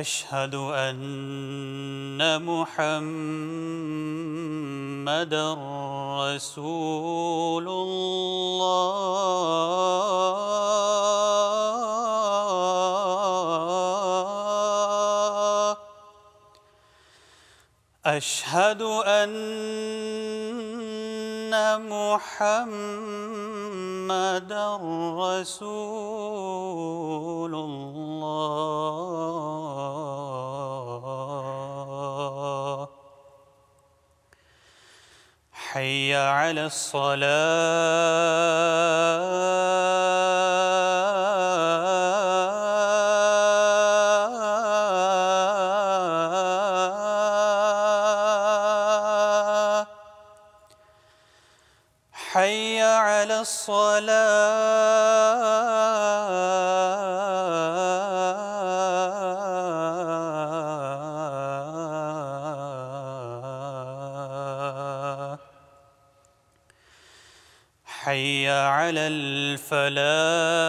أشهد ان محمدا رسول أشهد أن محمدا رسول الله حي على الصلاة الفلاح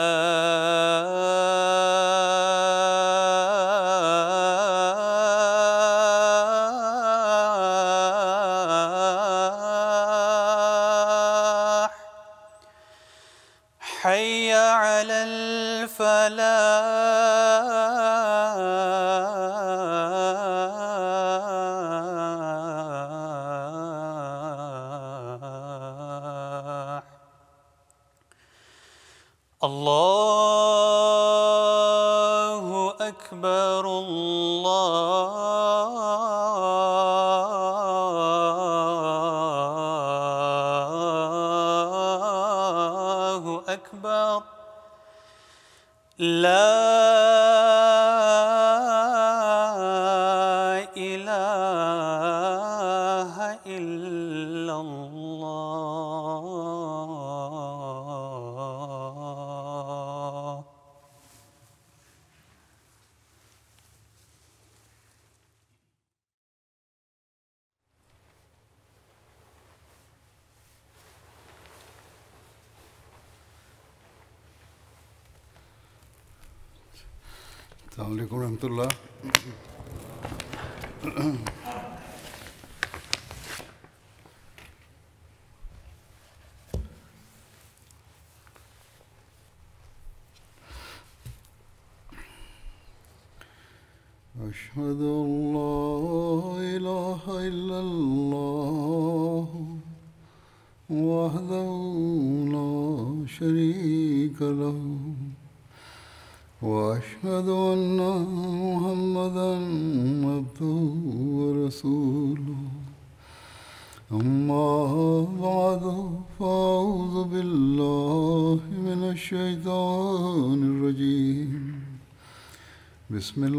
السلام عليكم ورحمة الله أشهد أن لا إله إلا الله وحده لا شريك له بسم الله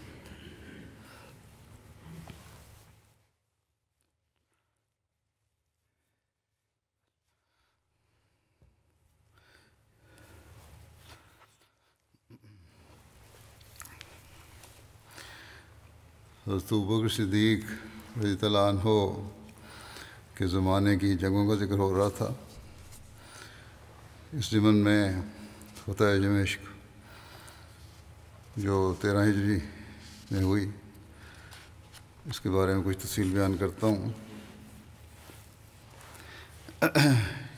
दोस्तों बकर सिद्दीक रजी हो के ज़माने की जंगों का जिक्र हो रहा था इस ज़मन में होता है जमेश्क जो तेरह हिजरी में हुई इसके बारे में कुछ तफसील बयान करता हूँ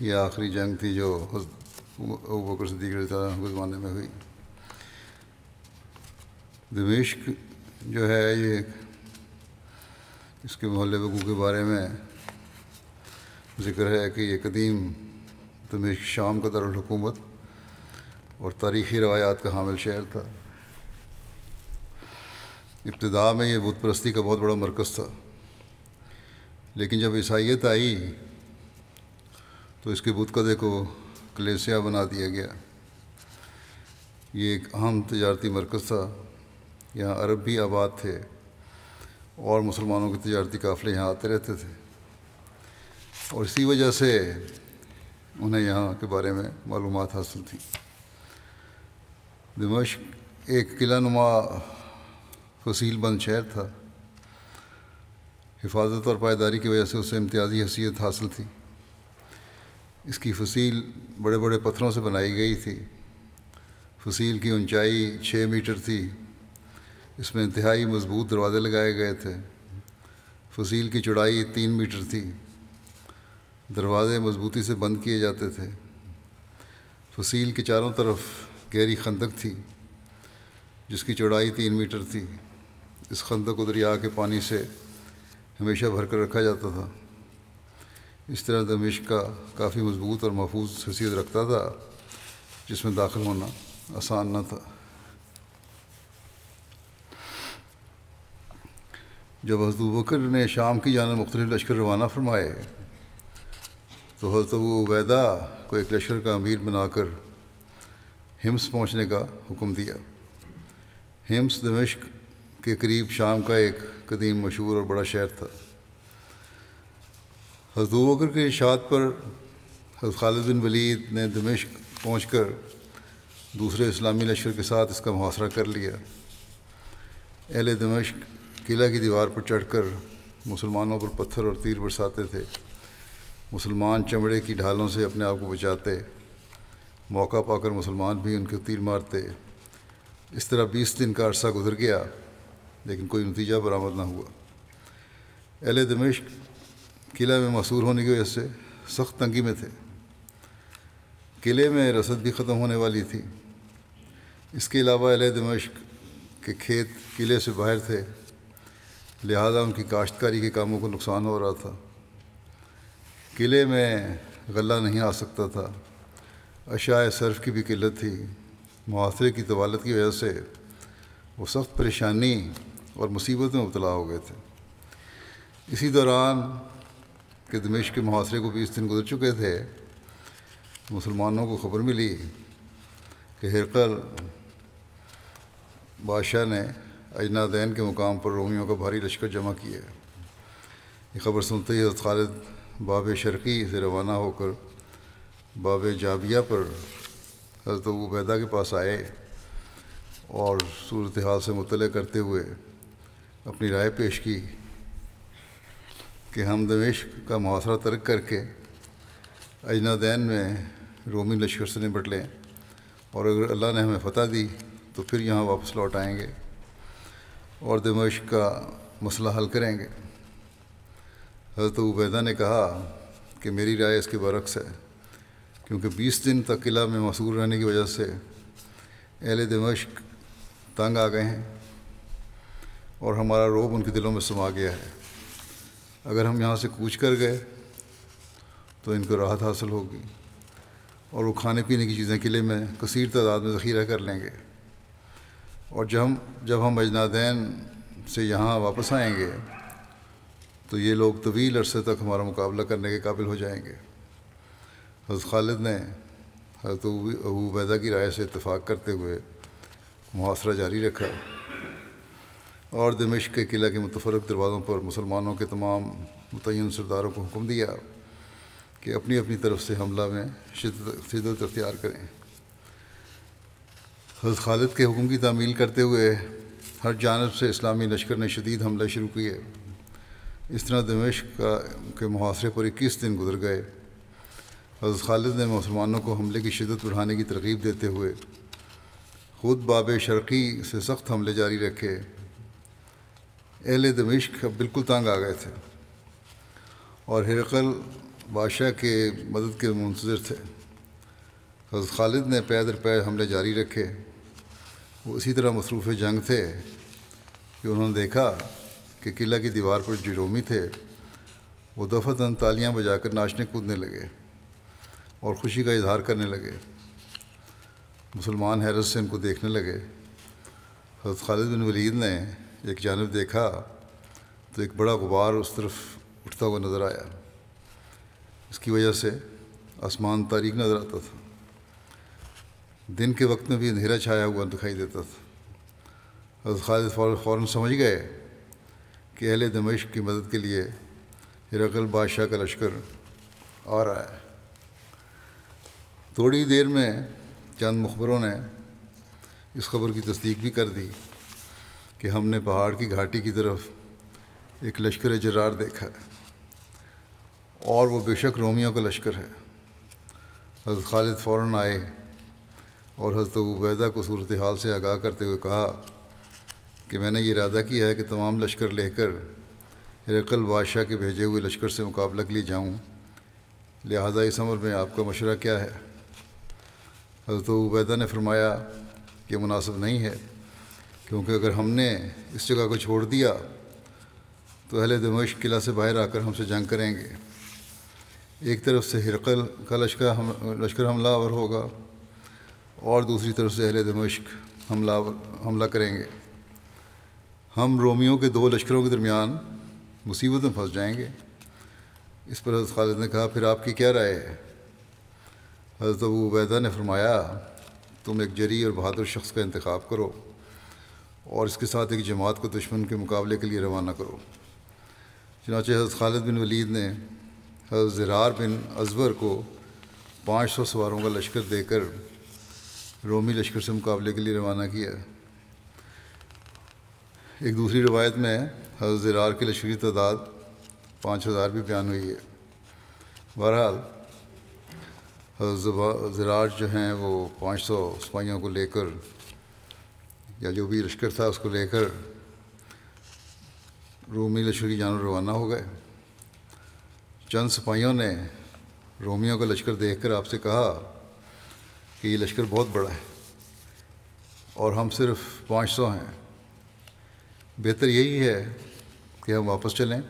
यह आखिरी जंग थी जो बकर सिद्दीक रजी के ज़माने में हुई दमिश्क जो है ये इसके मोहल्ले बगू के बारे में जिक्र है कि ये कदीम तमीज शाम का दारकूमत और तारीख़ी रवायात का हामिल शहर था इब्तदा में ये बुत परस्ती का बहुत बड़ा मरकज़ था लेकिन जब ईसाइत आई तो इसके बुत कदे को कलेसिया बना दिया गया ये एक अहम तजारती मरकज़ था यहाँ अरब भी आबाद थे और मुसलमानों के तजारती काफ़िले यहाँ आते रहते थे और इसी वजह से उन्हें यहाँ के बारे में मालूम हासिल थी दमश एक किला नुमा फसील बंद शहर था हिफाजत और पायदारी की वजह से उसे इम्तियाजी हैसियत हासिल थी इसकी फसील बड़े बड़े पत्थरों से बनाई गई थी फसील की ऊंचाई छः मीटर थी इसमें इंतहाई मज़बूत दरवाज़े लगाए गए थे फसील की चौड़ाई तीन मीटर थी दरवाज़े मजबूती से बंद किए जाते थे फसील के चारों तरफ गहरी खंदक थी जिसकी चौड़ाई तीन मीटर थी इस खंदक को दरिया के पानी से हमेशा भर कर रखा जाता था इस तरह दमिश का काफ़ी मजबूत और महफूज हैसियत रखता था जिसमें दाखिल होना आसान न था जब हजरत बकर ने शाम की जान मुख्त लश्कर रवाना फरमाए तो हजरत वैदा को एक लश्कर का अमीर बनाकर हिम्स पहुँचने का हुक्म दिया हिम्स दमिश्क के करीब शाम का एक कदीम मशहूर और बड़ा शहर था हजरत बकर के इशात पर हजरत खालिद बिन वलीद ने दमिश्क पहुँच कर दूसरे इस्लामी लश्कर के साथ इसका मुहासरा कर लिया अहल दमिश्क किला की दीवार पर चढ़कर मुसलमानों पर पत्थर और तीर बरसाते थे मुसलमान चमड़े की ढालों से अपने आप को बचाते मौका पाकर मुसलमान भी उनके तीर मारते इस तरह बीस दिन का अरसा गुजर गया लेकिन कोई नतीजा बरामद ना हुआ एल दमिश्क किले में मसूर होने की वजह से सख्त तंगी में थे किले में रसद भी ख़त्म होने वाली थी इसके अलावा एल दमिश्क के खेत किले से बाहर थे लिहाजा उनकी काश्तकारी के कामों को नुकसान हो रहा था किले में गला नहीं आ सकता था अशाए सर्फ की भी किल्लत थी मुआरे की तवालत की वजह से वो सख्त परेशानी और मुसीबत में मुबला हो गए थे इसी दौरान कि दमिश के मुहासरे को बीस दिन गुजर चुके थे मुसलमानों को ख़बर मिली कि हिरकल बादशाह ने अजना दैन के मुकाम पर रोमियों का भारी लश्कर जमा किया है ये खबर सुनते ही खालिद बाब शर्की से रवाना होकर बाब जाबिया पर हजरत उबैदा के पास आए और सूरत हाल से मुतल करते हुए अपनी राय पेश की कि हम दमेश का मुहासरा तर्क करके अजना दैन में रोमी लश्कर से निपट लें और अगर अल्लाह ने हमें फतह दी तो फिर यहाँ वापस लौट आएंगे और दमश का मसला हल करेंगे हजरत उबैदा ने कहा कि मेरी राय इसके बरक्स है क्योंकि 20 दिन तक किला में मसूर रहने की वजह से अहल दमश्क तंग आ गए हैं और हमारा रोब उनके दिलों में समा गया है अगर हम यहाँ से कूच कर गए तो इनको राहत हासिल होगी और वो खाने पीने की चीज़ें किले में कसर तादाद में ज़ख़ीरा कर लेंगे और जब हम जब हम अजनादैन से यहाँ वापस आएंगे तो ये लोग तवील अरसे तक हमारा मुकाबला करने के काबिल हो जाएंगे हज़रत खालिद ने हजरत अबू की राय से इतफ़ाक़ करते हुए मुहासरा जारी रखा और दमिश के किला के मुतफरक दरवाज़ों पर मुसलमानों के तमाम मुतन सरदारों को हुक्म दिया कि अपनी अपनी तरफ से हमला में शिदत शिदत अख्तियार करें हजरत खालिद के हुक्म की तमील करते हुए हर जानब से इस्लामी लश्कर ने शदीद हमला शुरू किए इस तरह दमिश का के मुहासरे पर इक्कीस दिन गुजर गए हजरत खालिद ने मुसलमानों को हमले की शिदत बढ़ाने की तरकीब देते हुए खुद बाब शर्की से सख्त हमले जारी रखे अहल दमिश्क बिल्कुल तंग आ गए थे और हिरकल बादशाह के मदद के मुंतजर थे हजरत खालिद ने पैदर पैर हमले जारी रखे वो इसी तरह मसरूफ़ जंग थे कि उन्होंने देखा कि किला की दीवार पर जरोमी थे वो तालियाँ बजा बजाकर नाचने कूदने लगे और ख़ुशी का इजहार करने लगे मुसलमान हैरत से इनको देखने लगे हजरत खालिद बिन वलीद ने एक जानब देखा तो एक बड़ा गुबार उस तरफ उठता हुआ नज़र आया इसकी वजह से आसमान तारीख नज़र आता था दिन के वक्त में भी अंधेरा छाया हुआ दिखाई देता था और खालिद फ़ौर समझ गए कि अहल दमिश्क की मदद के लिए हिरकल बादशाह का लश्कर आ रहा है थोड़ी देर में चंद मुखबरों ने इस खबर की तस्दीक भी कर दी कि हमने पहाड़ की घाटी की तरफ एक लश्कर जरार देखा है और वो बेशक रोमियों का लश्कर है हज़रत खालिद फ़ौर आए और हज़रत वैदा को सूरत हाल से आगाह करते हुए कहा कि मैंने ये इरादा किया है कि तमाम लश्कर लेकर हिरकल बादशाह के भेजे हुए लश्कर से मुकाबला के लिए जाऊँ लिहाजा इस अमर में आपका मशवरा क्या है हजरत वैदा ने फरमाया कि मुनासिब नहीं है क्योंकि अगर हमने इस जगह को छोड़ दिया तो अहल दमश किला से बाहर आकर हमसे जंग करेंगे एक तरफ से हिरकल का लश्कर हम लश्कर हमलावर होगा और दूसरी तरफ से अहल दमिश्क हमला हमला करेंगे हम रोमियों के दो लश्करों के दरमियान मुसीबत में फंस जाएंगे इस पर हज़रत खालिद ने कहा फिर आपकी क्या राय है हज़रत अबू उबैदा ने फरमाया तुम एक जरी और बहादुर शख्स का इंतखब करो और इसके साथ एक जमात को दुश्मन के मुकाबले के लिए रवाना करो चनाच हज़रत खालिद बिन वलीद ने हज़रत ज़रार बिन अजबर को पाँच सौ सवारों का लश्कर देकर रोमी लश्कर से मुकाबले के लिए रवाना किया एक दूसरी रवायत में हजरत ज़रार की लश्करी तादाद पाँच हज़ार भी बयान हुई है बहरहाल हजरत ज़रार जो हैं वो पाँच सौ सिपाहियों को लेकर या जो भी लश्कर था उसको लेकर रोमी लश्कर की जानवर रवाना हो गए चंद सिपाहियों ने रोमियों का लश्कर देखकर आपसे कहा कि ये लश्कर बहुत बड़ा है और हम सिर्फ पाँच सौ हैं बेहतर यही है कि हम वापस चलें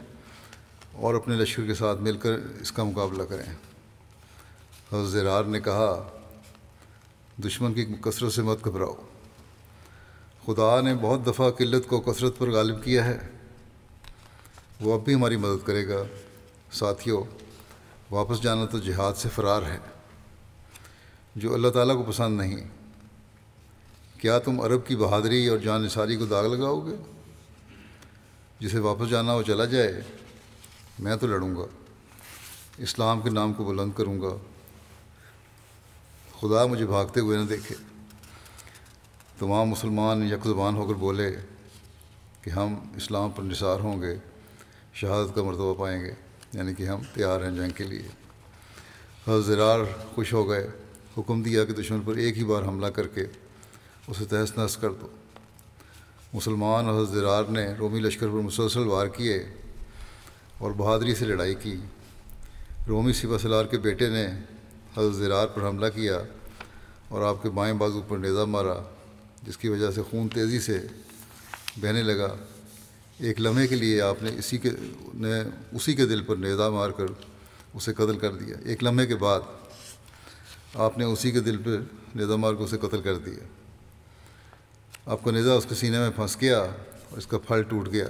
और अपने लश्कर के साथ मिलकर इसका मुकाबला करें हजरत ज़रार ने कहा दुश्मन की कसरत से मत घबराओ खुदा ने बहुत दफ़ा किल्लत को कसरत पर गालिब किया है वो अब भी हमारी मदद करेगा साथियों वापस जाना तो जिहाद से फ़रार है जो अल्लाह ताला को पसंद नहीं क्या तुम अरब की बहादरी और जान निसारी को दाग लगाओगे जिसे वापस जाना हो चला जाए मैं तो लड़ूंगा इस्लाम के नाम को बुलंद करूंगा खुदा मुझे भागते हुए ना देखे तमाम मुसलमान यकजुबान होकर बोले कि हम इस्लाम पर निसार होंगे शहादत का मरतबा पाएंगे यानी कि हम तैयार हैं जंग के लिए हजरार खुश हो गए हुक्म दिया कि दुश्मन पर एक ही बार हमला करके उसे तहस नहस कर दो मुसलमान और जरार ने रोमी लश्कर पर मुसलसल वार किए और बहादरी से लड़ाई की रोमी सिपहसलार के बेटे ने हजरत ज़रार पर हमला किया और आपके बाएं बाजू पर नेज़ा मारा जिसकी वजह से खून तेज़ी से बहने लगा एक लम्हे के लिए आपने इसी के ने उसी के दिल पर नेज़ा मार कर उसे कत्ल कर दिया एक लम्हे के बाद आपने उसी के दिल पर निज़ा मार को उसे कत्ल कर दिया आपको निज़ा उसके सीने में फंस गया और इसका फल टूट गया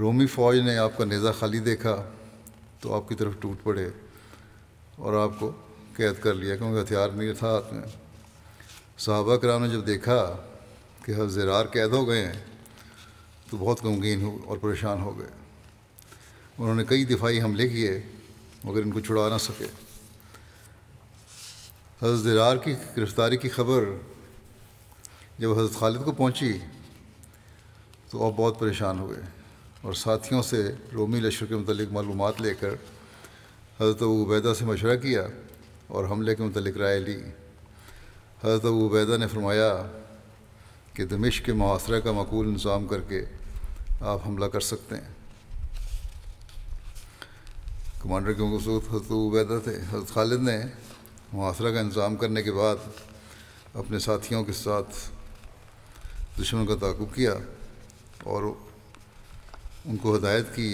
रोमी फौज ने आपका निज़ा खाली देखा तो आपकी तरफ टूट पड़े और आपको कैद कर लिया क्योंकि हथियार नहीं था हाथ में साहबा कराम ने जब देखा कि हजरार कैद हो गए हैं तो बहुत गमगीन हो और परेशान हो गए उन्होंने कई दिफाई हमले किए मगर इनको छुड़ा ना सके हज़रत दरार की गिरफ़्तारी की खबर जब हज़रत खालिद को पहुँची तो आप बहुत परेशान हुए और साथियों से रोमी लश्कर के मतलब मालूम लेकर हज़रत अबूबैदा से मशवरा किया और हमले के मतलब राय ली हज़रत अबूबैदा ने फरमाया कि दमिश के मुहासरा का मकूल इंतज़ाम करके आप हमला कर सकते हैं कमांडर क्योंकि उस वक्त हजरत अबूबैदा थे हजरत खालिद ने मुआसरा का इंतज़ाम करने के बाद अपने साथियों के साथ दुश्मन का ताकुब किया और उनको हदायत की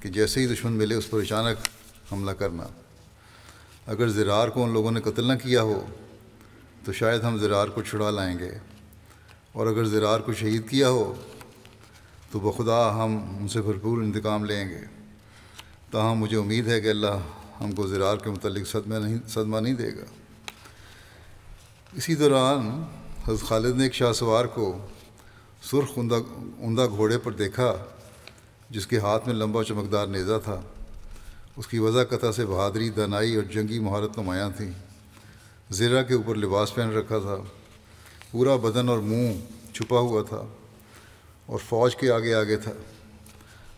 कि जैसे ही दुश्मन मिले उस पर अचानक हमला करना अगर ज़रार को उन लोगों ने कत्ल न किया हो तो शायद हम ज़रार को छुड़ा लाएंगे और अगर ज़रार को शहीद किया हो तो बखुदा हम उनसे भरपूर इंतकाम लेंगे तहम मुझे उम्मीद है कि अल्लाह हमको ज़रार के मतलब सदमा नहीं सदमा नहीं देगा इसी दौरान हज़रत खालिद ने एक शाहसवार को सुर्ख उमदा उमदा घोड़े पर देखा जिसके हाथ में लंबा चमकदार नेज़ा था उसकी वजाकता से बहादरी दनाई और जंगी महारत नुमायाँ थी ज़रा के ऊपर लिबास पहन रखा था पूरा बदन और मुंह छुपा हुआ था और फौज के आगे आगे था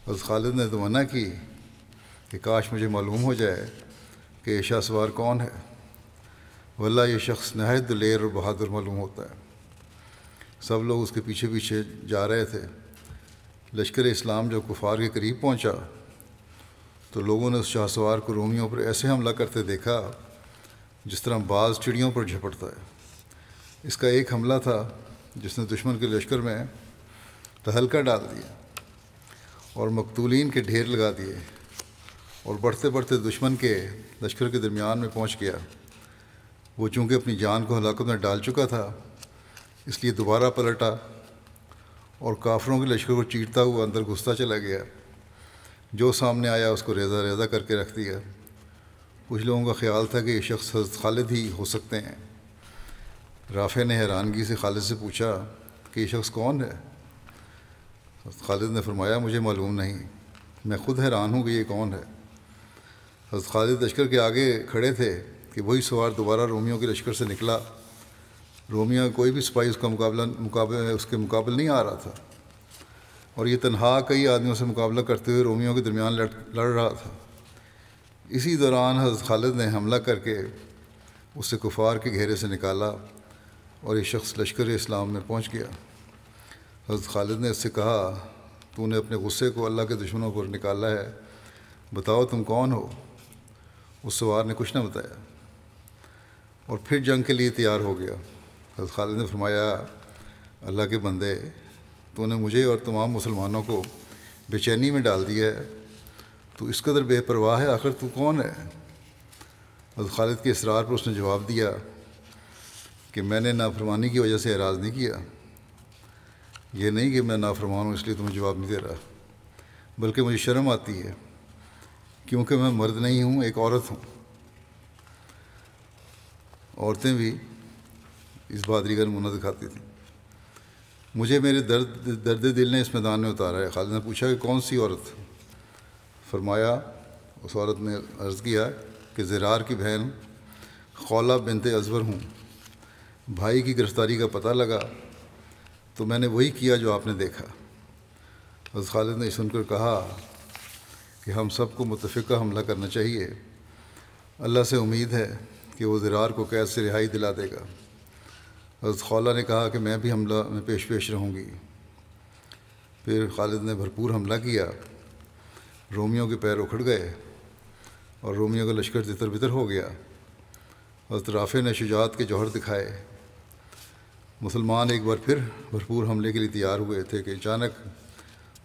हज़रत खालिद ने तो मना की कि काश मुझे मालूम हो जाए कि ऐशा सवार कौन है वल्ला ये शख्स नहायत दिलेर और बहादुर मालूम होता है सब लोग उसके पीछे पीछे जा रहे थे लश्कर इस्लाम जब कुफार के करीब पहुंचा तो लोगों ने उस शाहसवार को रोमियों पर ऐसे हमला करते देखा जिस तरह बाज़ चिड़ियों पर झपटता है इसका एक हमला था जिसने दुश्मन के लश्कर में तहलका डाल दिया और मकतूलिन के ढेर लगा दिए और बढ़ते बढ़ते दुश्मन के लश्कर के दरमियान में पहुंच गया वो चूँकि अपनी जान को हलाकत में डाल चुका था इसलिए दोबारा पलटा और काफरों के लश्कर को चीरता हुआ अंदर घुसता चला गया जो सामने आया उसको रेजा रेजा करके रख दिया कुछ लोगों का ख्याल था कि ये शख्स हजरत खालिद ही हो सकते हैं राफे ने हैरानगी से खालिद से पूछा कि ये शख्स कौन है हजरत खालिद ने फरमाया मुझे मालूम नहीं मैं खुद हैरान हूँ कि ये कौन है हज़रत खालिद लश्कर के आगे खड़े थे कि वही सवार दोबारा रोमियों के लश्कर से निकला रोमिया कोई भी सिपाही उसका मुकाबला मुकाबले उसके मुकाबले नहीं आ रहा था और ये तनहा कई आदमियों से मुकाबला करते हुए रोमियों के दरमियान लड़ लड़ रहा था इसी दौरान हजरत खालिद ने हमला करके उसे कुफार के घेरे से निकाला और ये शख्स लश्कर इस्लाम में पहुंच गया हजरत खालिद ने उससे कहा तूने अपने गुस्से को अल्लाह के दुश्मनों पर निकाला है बताओ तुम कौन हो उस सवार ने कुछ ना बताया और फिर जंग के लिए तैयार हो गया हजरत खालिद ने फरमाया अल्लाह के बंदे तूने मुझे और तमाम मुसलमानों को बेचैनी में डाल दिया है तो इस कदर बेपरवाह है आखिर तू कौन है हजरत खालिद के इसरार पर उसने जवाब दिया कि मैंने नाफरमानी की वजह से एराज़ नहीं किया ये नहीं कि मैं नाफरमान हूँ इसलिए तुम्हें जवाब नहीं दे रहा बल्कि मुझे शर्म आती है क्योंकि मैं मर्द नहीं हूँ एक औरत हूँ औरतें भी इस का नमूना दिखाती थी मुझे मेरे दर्द दर्द दिल ने इस मैदान में उतारा है खालिद ने पूछा कि कौन सी औरत फरमाया उस औरत ने अर्ज़ किया कि ज़रार की बहन खौला बिनते अजवर हूँ भाई की गिरफ़्तारी का पता लगा तो मैंने वही किया जो आपने देखा उस खालिद ने सुनकर कहा कि हम सबको मुतफ़ा हमला करना चाहिए अल्लाह से उम्मीद है कि वो ज़रार को कैद से रिहाई दिला देगा हज़रत खौला ने कहा कि मैं भी हमला में पेश पेश रहूँगी फिर खालिद ने भरपूर हमला किया रोमियों के पैर उखड़ गए और रोमियों का लश्कर जितर बितर हो गया हजरत राफ़े ने शुजात के जौहर दिखाए मुसलमान एक बार फिर भरपूर हमले के लिए तैयार हुए थे कि अचानक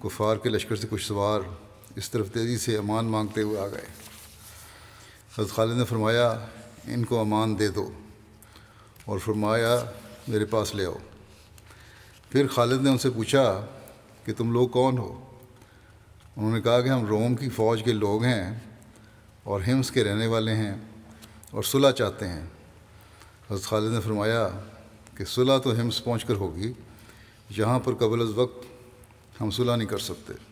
कुफार के लश्कर से कुछ सवार इस तरफ तेज़ी से अमान मांगते हुए आ गए हज़रत खालिद ने फरमाया इनको अमान दे दो और फरमाया मेरे पास ले आओ फिर खालिद ने उनसे पूछा कि तुम लोग कौन हो उन्होंने कहा कि हम रोम की फ़ौज के लोग हैं और हिम्स के रहने वाले हैं और सुलह चाहते हैं हज़रत खालिद ने फरमाया कि सुलह तो हिम्स पहुँच कर होगी जहाँ पर कबल वक्त हम सुलह नहीं कर सकते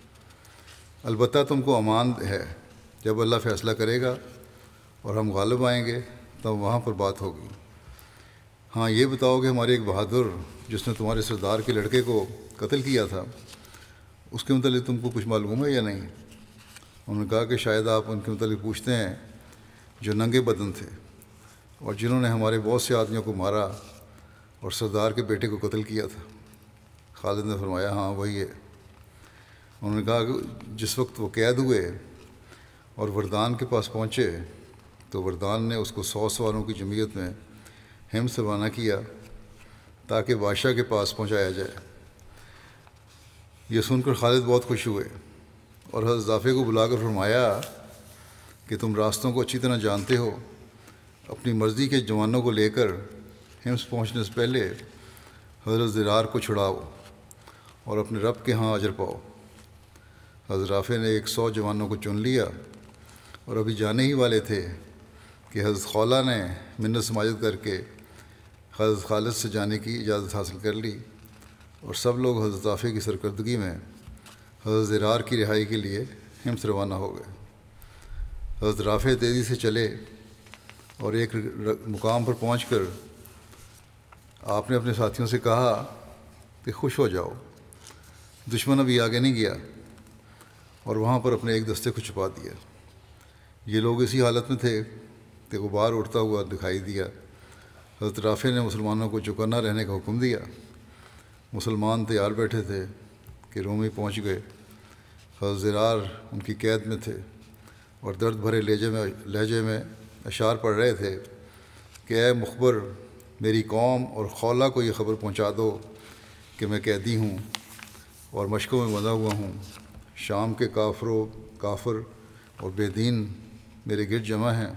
अलबत् तुमको अमान है जब अल्लाह फ़ैसला करेगा और हम गालिब आएंगे तब वहाँ पर बात होगी हाँ ये बताओ कि हमारे एक बहादुर जिसने तुम्हारे सरदार के लड़के को कत्ल किया था उसके मतलब तुमको कुछ मालूम है या नहीं उन्होंने कहा कि शायद आप उनके मतलब पूछते हैं जो नंगे बदन थे और जिन्होंने हमारे बहुत से आदमियों को मारा और सरदार के बेटे को कत्ल किया था खालिद ने फरमाया हाँ वही है उन्होंने कहा कि जिस वक्त वो कैद हुए और वरदान के पास पहुँचे तो वरदान ने उसको सौ सवालों की जमीयत में हिम से रवाना किया ताकि बादशाह के पास पहुँचाया जाए यह सुनकर खालिद बहुत खुश हुए और हर इजाफे को बुलाकर फरमाया कि तुम रास्तों को अच्छी तरह जानते हो अपनी मर्ज़ी के जवानों को लेकर हिम्स पहुँचने से पहले हजरत दरार को छुड़ाओ और अपने रब के यहाँ हाजिर पाओ हजराफे ने एक सौ जवानों को चुन लिया और अभी जाने ही वाले थे कि हज़रत खौला ने मिन्नत समाजत करके हज़रत खालद से जाने की इजाज़त हासिल कर ली और सब लोग हज़रत आफ़े की सरकर्दगी में हज़रत ज़रार की रिहाई के लिए हिम्स रवाना हो गए हज़रत राफ़े तेज़ी से चले और एक मुकाम पर पहुँच कर आपने अपने साथियों से कहा कि खुश हो जाओ दुश्मन अभी आगे नहीं गया और वहाँ पर अपने एक दस्ते को छुपा दिया ये लोग इसी हालत में थे कि गुबार उठता हुआ दिखाई दिया हजरत राफ़े ने मुसलमानों को चौकन्ना रहने का हुक्म दिया मुसलमान तैयार बैठे थे कि रोमी पहुँच गए हजरार उनकी कैद में थे और दर्द भरे लहजे में लहजे में अशार पढ़ रहे थे कि ए मुखबर मेरी कौम और खौला को ये ख़बर पहुँचा दो कि मैं कैदी हूँ और मशक़ों में बंधा हुआ हूँ शाम के काफरों काफर और बेदीन मेरे गिर जमा हैं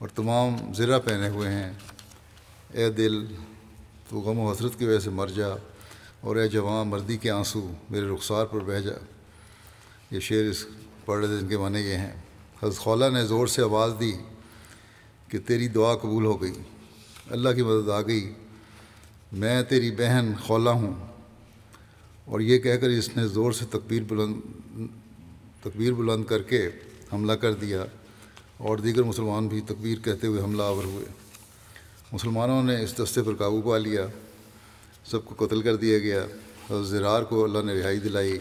और तमाम ज़रा पहने हुए हैं ए दिल तो गम व हसरत की वजह से मर जा और ए जवान मर्दी के आंसू मेरे रुखसार पर बह जा ये शेर इस पढ़ रहे थे इनके माने ये हैं हज खौला ने ज़ोर से आवाज़ दी कि तेरी दुआ कबूल हो गई अल्लाह की मदद आ गई मैं तेरी बहन खौला हूँ और ये कहकर इसने ज़ोर से तकबीर बुलंद तकबीर बुलंद करके हमला कर दिया और दीगर मुसलमान भी तकबीर कहते हुए हमला आवर हुए मुसलमानों ने इस दस्ते पर काबू पा लिया सबको कत्ल कर दिया गया हजरत ज़रार को अल्लाह ने रिहाई दिलाई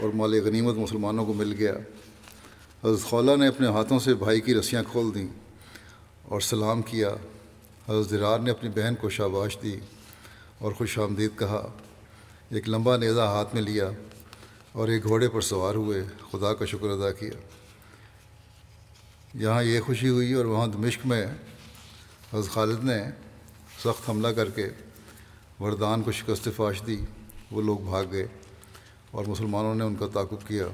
और माल गनीमत मुसलमानों को मिल गया हजरत खौला ने अपने हाथों से भाई की रस्सियाँ खोल दीं और सलाम किया हजरत ज़रार ने अपनी बहन को शाबाश दी और खुश आमदीद कहा एक लंबा नेज़ा हाथ में लिया और एक घोड़े पर सवार हुए खुदा का शुक्र अदा किया यहाँ ये खुशी हुई और वहाँ दमिश्क में हज़ खालिद ने सख्त हमला करके वरदान को शिकस्त फाश दी वो लोग भाग गए और मुसलमानों ने उनका ताकुब किया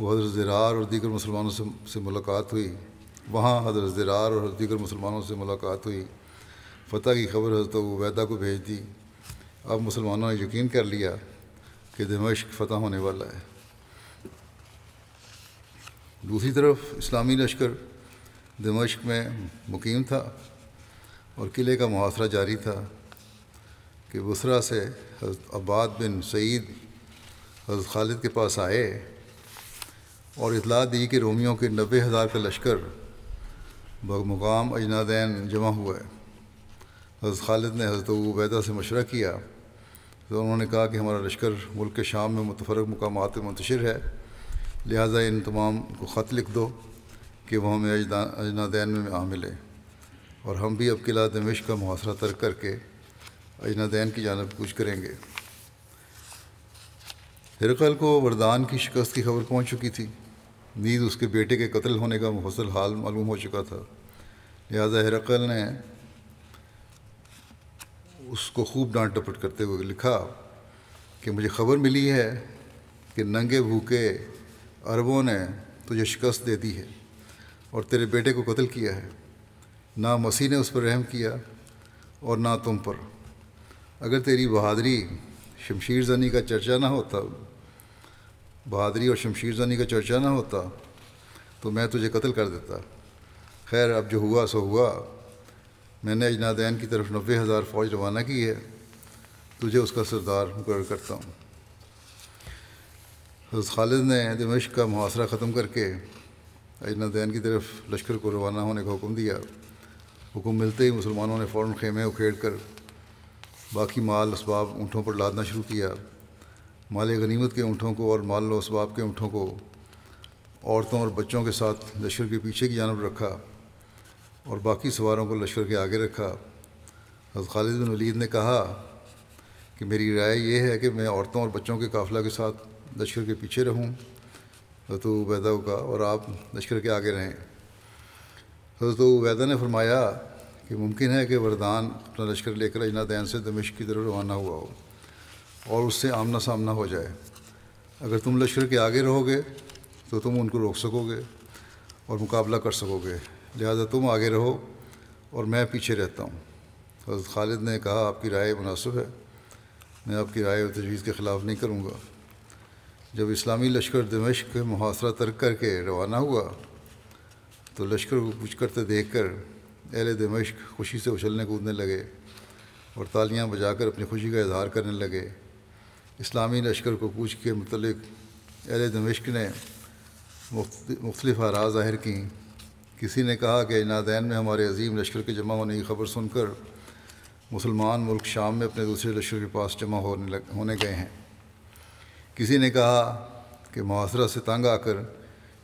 वो हजरत ज़रार और दीगर मुसलमानों से से मुलाकात हुई वहाँ हजरत ज़रार और दीगर मुसलमानों से मुलाकात हुई फतेह की खबर हजरत वैदा को भेज दी अब मुसलमानों ने यकीन कर लिया कि दमिश्क फतह होने वाला है दूसरी तरफ इस्लामी लश्कर दमिश्क में मुकीम था और किले का मुहासरा जारी था कि बसरा से अब्बाद बिन सईद हजरत खालिद के पास आए और इतला दी कि रोमियों के नबे हज़ार का लश्कर मुकाम अजनादैन जमा हुआ है हज़रत खालिद ने हज़रत वैदा से मशवरा किया तो उन्होंने कहा कि हमारा लश्कर मुल्क के शाम में मुतफरक मकाम मुंतशर है लिहाजा इन तमाम को ख़त लिख दो कि वह हमें अजनादैन में आ मिले और हम भी अब किला दमिश का मुहासरा तर्क करके अजनादैन की जानब कुछ करेंगे हिरकल को वरदान की शिकस्त की खबर पहुँच चुकी थी नींद उसके बेटे के कत्ल होने का मौसल हाल मालूम हो चुका था लिहाजा हिरकल ने उसको खूब डांट डपट करते हुए लिखा कि मुझे खबर मिली है कि नंगे भूखे अरबों ने तुझे शिकस्त दे दी है और तेरे बेटे को कत्ल किया है ना मसीह ने उस पर रहम किया और ना तुम पर अगर तेरी बहादरी शमशीर जनी का चर्चा ना होता बहादरी और शमशीर जनी का चर्चा ना होता तो मैं तुझे कत्ल कर देता खैर अब जो हुआ सो हुआ मैंने अजनादैन की तरफ नब्बे हज़ार फ़ौज रवाना की है तुझे उसका सरदार मुकर करता हूँ हज़रत खालिद ने दमश का मुहासरा ख़त्म करके अजनादैन की तरफ लश्कर को रवाना होने का हुक्म दिया हुक्म मिलते ही मुसलमानों ने फ़ौर खेमे उखेड़ कर बाकी माल इसबाब ऊँटों पर लादना शुरू किया माल गनीमत के ऊँटों को और माल इसबाब के ऊँटों को औरतों और बच्चों के साथ लश्कर के पीछे की जानब रखा और बाकी सवारों को लश्कर के आगे रखा हज़ खालिद बिन वलीद ने कहा कि मेरी राय यह है कि मैं औरतों और बच्चों के काफिला के साथ लश्कर के पीछे रहूँ हजरत उबैदा का और आप लश्कर के आगे रहें हजरत उबैदा ने फरमाया कि मुमकिन है कि वरदान अपना लश्कर लेकर अजना दैन से दमिश की तरफ रवाना हुआ हो और उससे आमना सामना हो जाए अगर तुम लश्कर के आगे रहोगे तो तुम उनको रोक सकोगे और मुकाबला कर सकोगे लिहाजा तुम आगे रहो और मैं पीछे रहता हूँ हजरत खालिद ने कहा आपकी राय मुनासिब है मैं आपकी राय और तजवीज़ के ख़िलाफ़ नहीं करूँगा जब इस्लामी लश्कर दमश्क मुहासरा तर्क करके रवाना हुआ तो लश्कर को कुछ करते देख कर अहल दमश्क खुशी से उछलने कूदने लगे और तालियां बजाकर अपनी खुशी का इजहार करने लगे इस्लामी लश्कर को कूच के मतलब अहल दमश्क ने मुख्तलिफ आरा ज़ाहिर की किसी ने कहा कि नादैन में हमारे अजीम लश्कर के जमा होने की खबर सुनकर मुसलमान मुल्क शाम में अपने दूसरे लश्कर के पास जमा होने लग होने गए हैं किसी ने कहा कि मुहासरा से तंग आकर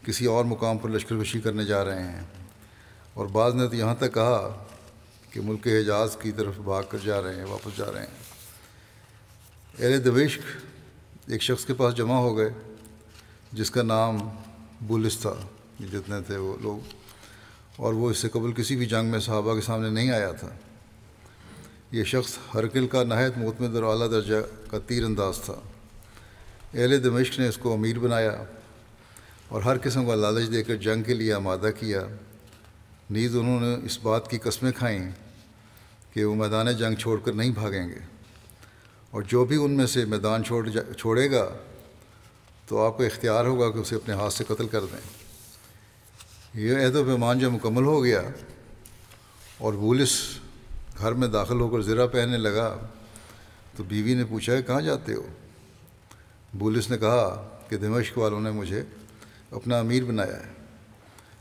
किसी और मुकाम पर लश्कर कशी करने जा रहे हैं और बाद ने तो यहाँ तक कहा कि मुल्क एजाज की तरफ भाग कर जा रहे हैं वापस जा रहे हैं एल दबिश्क एक शख्स के पास जमा हो गए जिसका नाम बुलिस था जितने थे वो लोग और वो इससे कबल किसी भी जंग में सहाबा के सामने नहीं आया था ये शख्स हरकिल का नहायत मतमद और अली दर्जा का तीर अंदाज था अहल दमिश्क ने इसको अमीर बनाया और हर किस्म का लालच देकर जंग के लिए आमादा किया नीज उन्होंने इस बात की कस्में खाई कि वो मैदान जंग छोड़ कर नहीं भागेंगे और जो भी उनमें से मैदान छोड़ छोड़ेगा तो आपको इख्तियार होगा कि उसे अपने हाथ से कत्ल कर दें ये अहद पैमान जब मुकम्मल हो गया और बुलिस घर में दाखिल होकर ज़रा पहनने लगा तो बीवी ने पूछा है कहाँ जाते हो बुलिस ने कहा कि दमश्क वालों ने मुझे अपना अमीर बनाया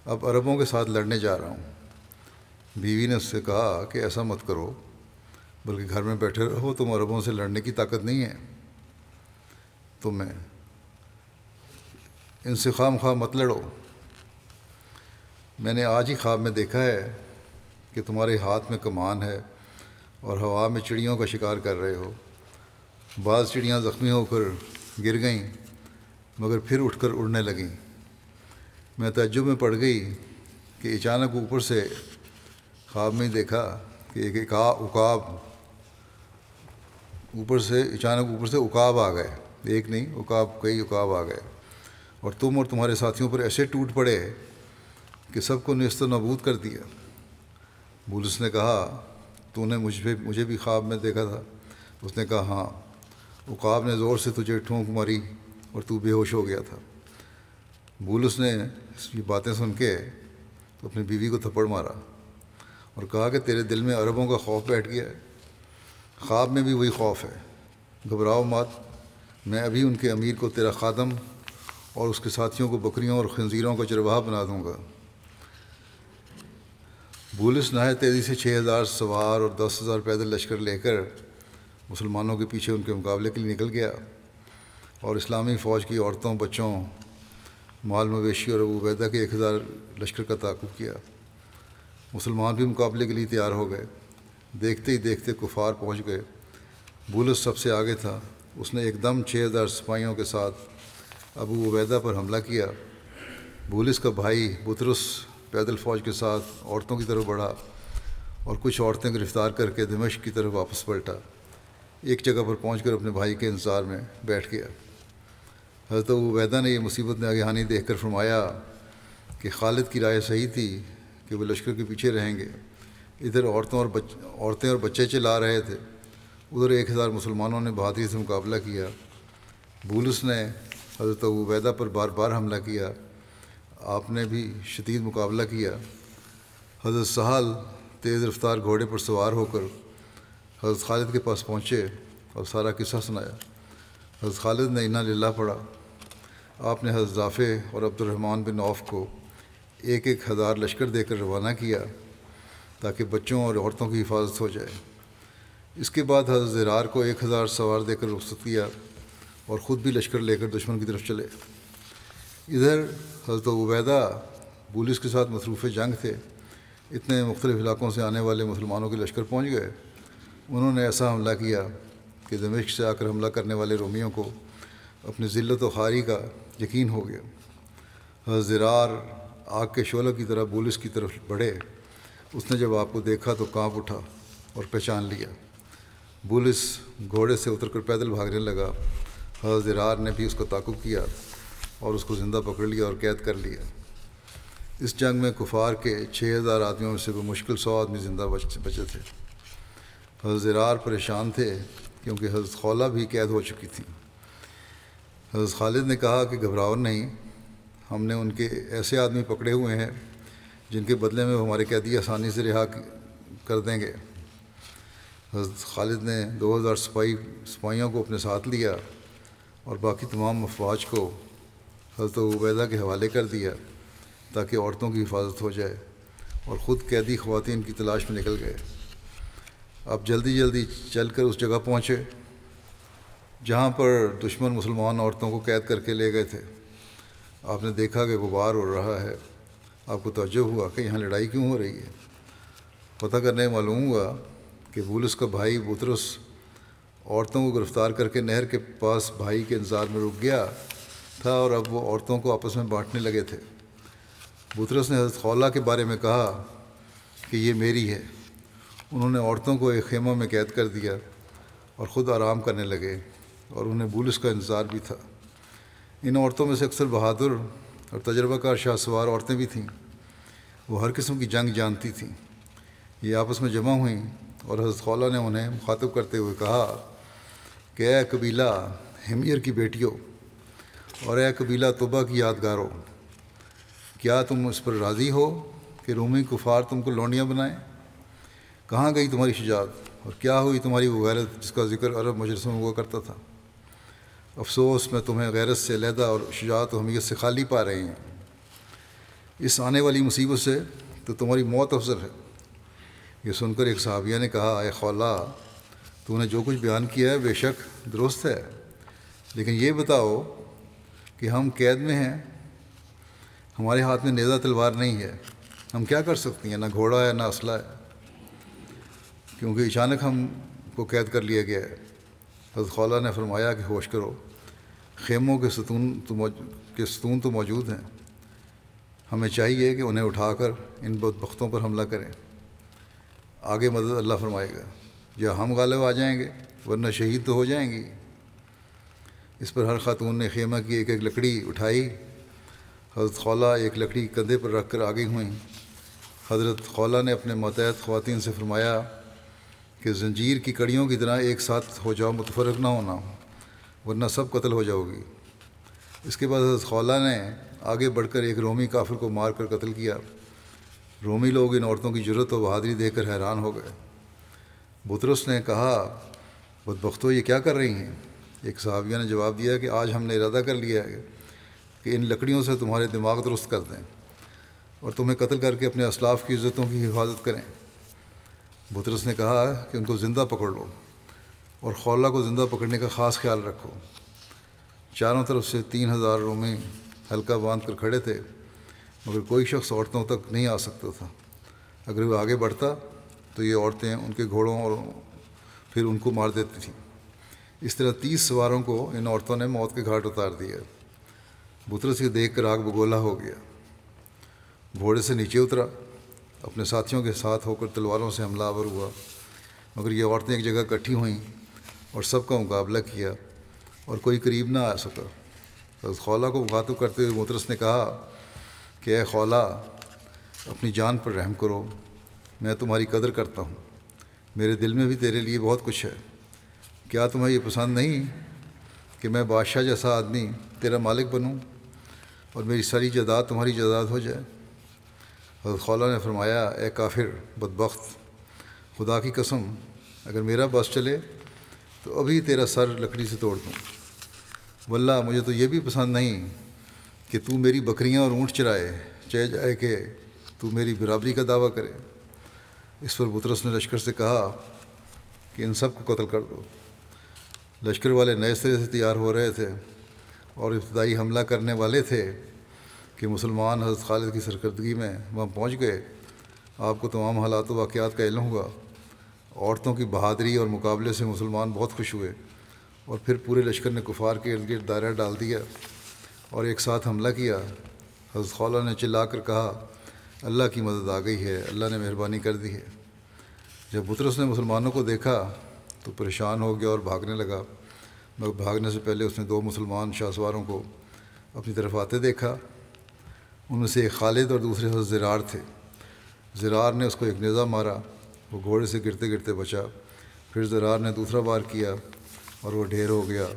है अब अरबों के साथ लड़ने जा रहा हूँ बीवी ने उससे कहा कि ऐसा मत करो बल्कि घर में बैठे रहो तुम अरबों से लड़ने की ताकत नहीं है तुम्हें तो इनसे खाम खा मत लड़ो मैंने आज ही ख्वाब में देखा है कि तुम्हारे हाथ में कमान है और हवा में चिड़ियों का शिकार कर रहे हो बाज़ चिड़ियाँ ज़ख्मी होकर गिर गईं मगर फिर उठकर उड़ने लगीं मैं तजुब में पड़ गई कि अचानक ऊपर से ख्वाब में देखा कि एक एका उकाब ऊपर से अचानक ऊपर से उकाब आ गए एक नहीं उकाब कई उकाब आ गए और तुम और तुम्हारे साथियों पर ऐसे टूट पड़े कि सबको नस्त नबूद कर दिया बुलस ने कहा तूने मुझ पे मुझे भी ख्वाब में देखा था उसने कहा हाँ उकाब ने ज़ोर से तुझे ठोंक मारी और तू बेहोश हो गया था बुलस ने ये बातें सुन के तो अपनी बीवी को थप्पड़ मारा और कहा कि तेरे दिल में अरबों का खौफ बैठ गया है ख्वाब में भी वही खौफ है घबराओ मत मैं अभी उनके अमीर को तेरा ख़ादम और उसके साथियों को बकरियों और खंजीरों का चरवाहा बना दूँगा बुलिस नहाय तेज़ी से छः हज़ार सवार और दस हज़ार पैदल लश्कर लेकर मुसलमानों के पीछे उनके मुकाबले के लिए निकल गया और इस्लामी फ़ौज की औरतों बच्चों माल मवेशी और अबूबैदा के एक हज़ार लश्कर का ताकुब किया मुसलमान भी मुकाबले के लिए तैयार हो गए देखते ही देखते कुफार पहुंच गए बुलस सबसे आगे था उसने एकदम छः हज़ार सिपाहियों के साथ अबू उबैदा पर हमला किया बुलिस का भाई बुतरस पैदल फ़ौज के साथ औरतों की तरफ बढ़ा और कुछ औरतें गिरफ़्तार करके दमश्क की तरफ वापस पलटा एक जगह पर पहुँच कर अपने भाई के इंतज़ार में बैठ गया हजरत वैदा ने यह मुसीबत में आगेहानी देख कर फरमाया कि खालिद की राय सही थी कि वह लश्कर के पीछे रहेंगे इधर औरतों और बच औरतें और बच्चे चला रहे थे उधर एक हज़ार मुसलमानों ने बहादुरी से मुकाबला किया बुलस ने हजरत वैदा पर बार बार हमला किया आपने भी शदीद मुकाबला किया हज़रत सहल तेज़ रफ्तार घोड़े पर सवार होकर हज़रत खालिद के पास पहुँचे और सारा किस्सा सुनाया हज़रत खालिद ने इन्ना लीला पढ़ा आपने हज़रत जाफ़े और अब्दुलरहमान बिन औफ को एक एक हज़ार लश्कर देकर रवाना किया ताकि बच्चों और औरतों की हिफाजत हो जाए इसके बाद हज़रत ज़रार को एक हज़ार सवार देकर रुख्सत किया और ख़ुद भी लश्कर लेकर दुश्मन की तरफ चले इधर हजरत उबैदा पुलिस के साथ मसरूफ़ जंग थे इतने मुख्तलिफ़ इलाक़ों से आने वाले मुसलमानों के लश्कर पहुँच गए उन्होंने ऐसा हमला किया कि दमिश्क से आकर हमला करने वाले रोमियों को अपनी जिलत व खारी का यकीन हो गया हजरार आग के शोलों की तरह पुलिस की तरफ बढ़े उसने जब आपको देखा तो कांप उठा और पहचान लिया पुलिस घोड़े से उतरकर पैदल भागने लगा हजरार ने भी उसको ताकुब किया और उसको ज़िंदा पकड़ लिया और कैद कर लिया इस जंग में कुफार के छः हज़ार आदमियों में से वो मुश्किल सौ आदमी ज़िंदा बचे थे हजरार परेशान थे क्योंकि हजरत खौला भी कैद हो चुकी थी हजरत खालिद ने कहा कि घबराओ नहीं हमने उनके ऐसे आदमी पकड़े हुए हैं जिनके बदले में वो हमारे कैदी आसानी से रिहा कर देंगे हजरत खालिद ने 2000 सिपाही सिपाहियों को अपने साथ लिया और बाकी तमाम अफवाज को हजरत उबैदा के हवाले कर दिया ताकि औरतों की हिफाजत हो जाए और ख़ुद कैदी खुवान की तलाश में निकल गए आप जल्दी जल्दी चल कर उस जगह पहुँचे जहाँ पर दुश्मन मुसलमान औरतों को कैद करके ले गए थे आपने देखा कि गुबार उड़ रहा है आपको तोजब हुआ कि यहाँ लड़ाई क्यों हो रही है पता करने मालूम हुआ कि बुलस का भाई बुतरस औरतों को गिरफ़्तार करके नहर के पास भाई के इंतज़ार में रुक गया था और अब वो औरतों को आपस में बांटने लगे थे बुतरस ने हजरत खौला के बारे में कहा कि ये मेरी है उन्होंने औरतों को एक खेमों में कैद कर दिया और ख़ुद आराम करने लगे और उन्हें बुलिस का इंतज़ार भी था इन औरतों में से अक्सर बहादुर और तजर्बाकार शाहसवार औरतें भी थीं वो हर किस्म की जंग जानती थीं ये आपस में जमा हुई और हजरत खौला ने उन्हें मुखातब करते हुए कहा कि ए कबीला हिमियर की बेटियों और ए कबीला तोबा की यादगार हो क्या तुम उस पर राज़ी हो कि रोमी कुफार तुमको लौंडियाँ बनाएं कहाँ गई तुम्हारी शिजात और क्या हुई तुम्हारी वो गैरत जिसका जिक्र अरब मजरसों में हुआ करता था अफसोस मैं तुम्हें गैरत से लहदा और शिजात तो और हमीत से खाली पा रहे हैं इस आने वाली मुसीबत से तो तुम्हारी मौत अफसर है ये सुनकर एक सहाबिया ने कहा ए खौला तूने जो कुछ बयान किया है बेशक दुरुस्त है लेकिन ये बताओ कि हम कैद में हैं हमारे हाथ में नेज़ा तलवार नहीं है हम क्या कर सकती हैं ना घोड़ा है ना असला है क्योंकि अचानक हम को कैद कर लिया गया है हजरत खौला ने फरमाया कि होश करो खेमों के सतून तो के सतून तो मौजूद हैं हमें चाहिए कि उन्हें उठाकर इन बदबख्तों पर हमला करें आगे मदद अल्लाह फरमाएगा या हम गालिब आ जाएंगे वरना शहीद तो हो जाएंगी इस पर हर खातून ने खेमा की एक एक लकड़ी उठाई हज़रत खौला एक लकड़ी कंधे पर रख कर आगे हुई हज़रत खौला ने अपने मतहत खुतिन से फरमाया कि जंजीर की कड़ियों की तरह एक साथ हो जाओ मुतफरक ना होना वरना सब कत्ल हो जाओगी इसके बाद हज़रत खौला ने आगे बढ़कर एक रोमी काफिर को मार कर कत्ल किया रोमी लोग इन औरतों की जरूरत और बहादरी देखकर हैरान हो गए बुतरस ने कहा बदबख्तो ये क्या कर रही हैं एक सहाविया ने जवाब दिया कि आज हमने इरादा कर लिया है कि इन लकड़ियों से तुम्हारे दिमाग दुरुस्त कर दें और तुम्हें कत्ल करके अपने असलाफ की इज़्ज़तों की हिफाजत करें बुतरस ने कहा कि उनको ज़िंदा पकड़ लो और खौला को ज़िंदा पकड़ने का ख़ास ख्याल रखो चारों तरफ से तीन हज़ार रोमी हल्का बांध कर खड़े थे मगर कोई शख्स औरतों तक नहीं आ सकता था अगर वह आगे बढ़ता तो ये औरतें उनके घोड़ों और फिर उनको मार देती थीं इस तरह तीस सवारों को इन औरतों ने मौत के घाट उतार दिया बुतरस ये देख कर आग बगोला हो गया घोड़े से नीचे उतरा अपने साथियों के साथ होकर तलवारों से हमलावर हुआ मगर ये औरतें एक जगह इकट्ठी हुईं और सबका मुकाबला किया और कोई करीब ना आ सका तो खौला को मुखातब करते हुए मुतरस ने कहा कि ए खौला अपनी जान पर रहम करो मैं तुम्हारी कदर करता हूँ मेरे दिल में भी तेरे लिए बहुत कुछ है क्या तुम्हें ये पसंद नहीं कि मैं बादशाह जैसा आदमी तेरा मालिक बनूँ और मेरी सारी जदाद तुम्हारी जदाद हो जाए हजरत खौला ने फरमाया ए काफिर बदबख्त खुदा की कसम अगर मेरा बस चले तो अभी तेरा सर लकड़ी से तोड़ दूँ वल्ला मुझे तो ये भी पसंद नहीं कि तू मेरी बकरियाँ और ऊँट चराए चाहे जाए कि तू मेरी बराबरी का दावा करे इस पर बुतरस ने लश्कर से कहा कि इन सब को कत्ल कर दो लश्कर वाले नए सिरे से तैयार हो रहे थे और इब्तदाई हमला करने वाले थे कि मुसलमान हजरत खालिद की सरकर्दगी में वहाँ पहुँच गए आपको तमाम हालात वाक़ात का इलम होगा औरतों की बहादरी और मुकाबले से मुसलमान बहुत खुश हुए और फिर पूरे लश्कर ने कुफार के इर्द गिर्द दायरा डाल दिया और एक साथ हमला किया हजरत खौला ने चिल्ला कर कहा अल्लाह की मदद आ गई है अल्लाह ने मेहरबानी कर दी है जब बुतरस ने मुसलमानों को देखा तो परेशान हो गया और भागने लगा मगर भागने से पहले उसने दो मुसलमान शाहसवारों को अपनी तरफ आते देखा उनमें से एक खालिद और दूसरे से ज़रार थे ज़रार ने उसको एक नज़ा मारा वो घोड़े से गिरते गिरते बचा फिर ज़रार ने दूसरा बार किया और वो ढेर हो गया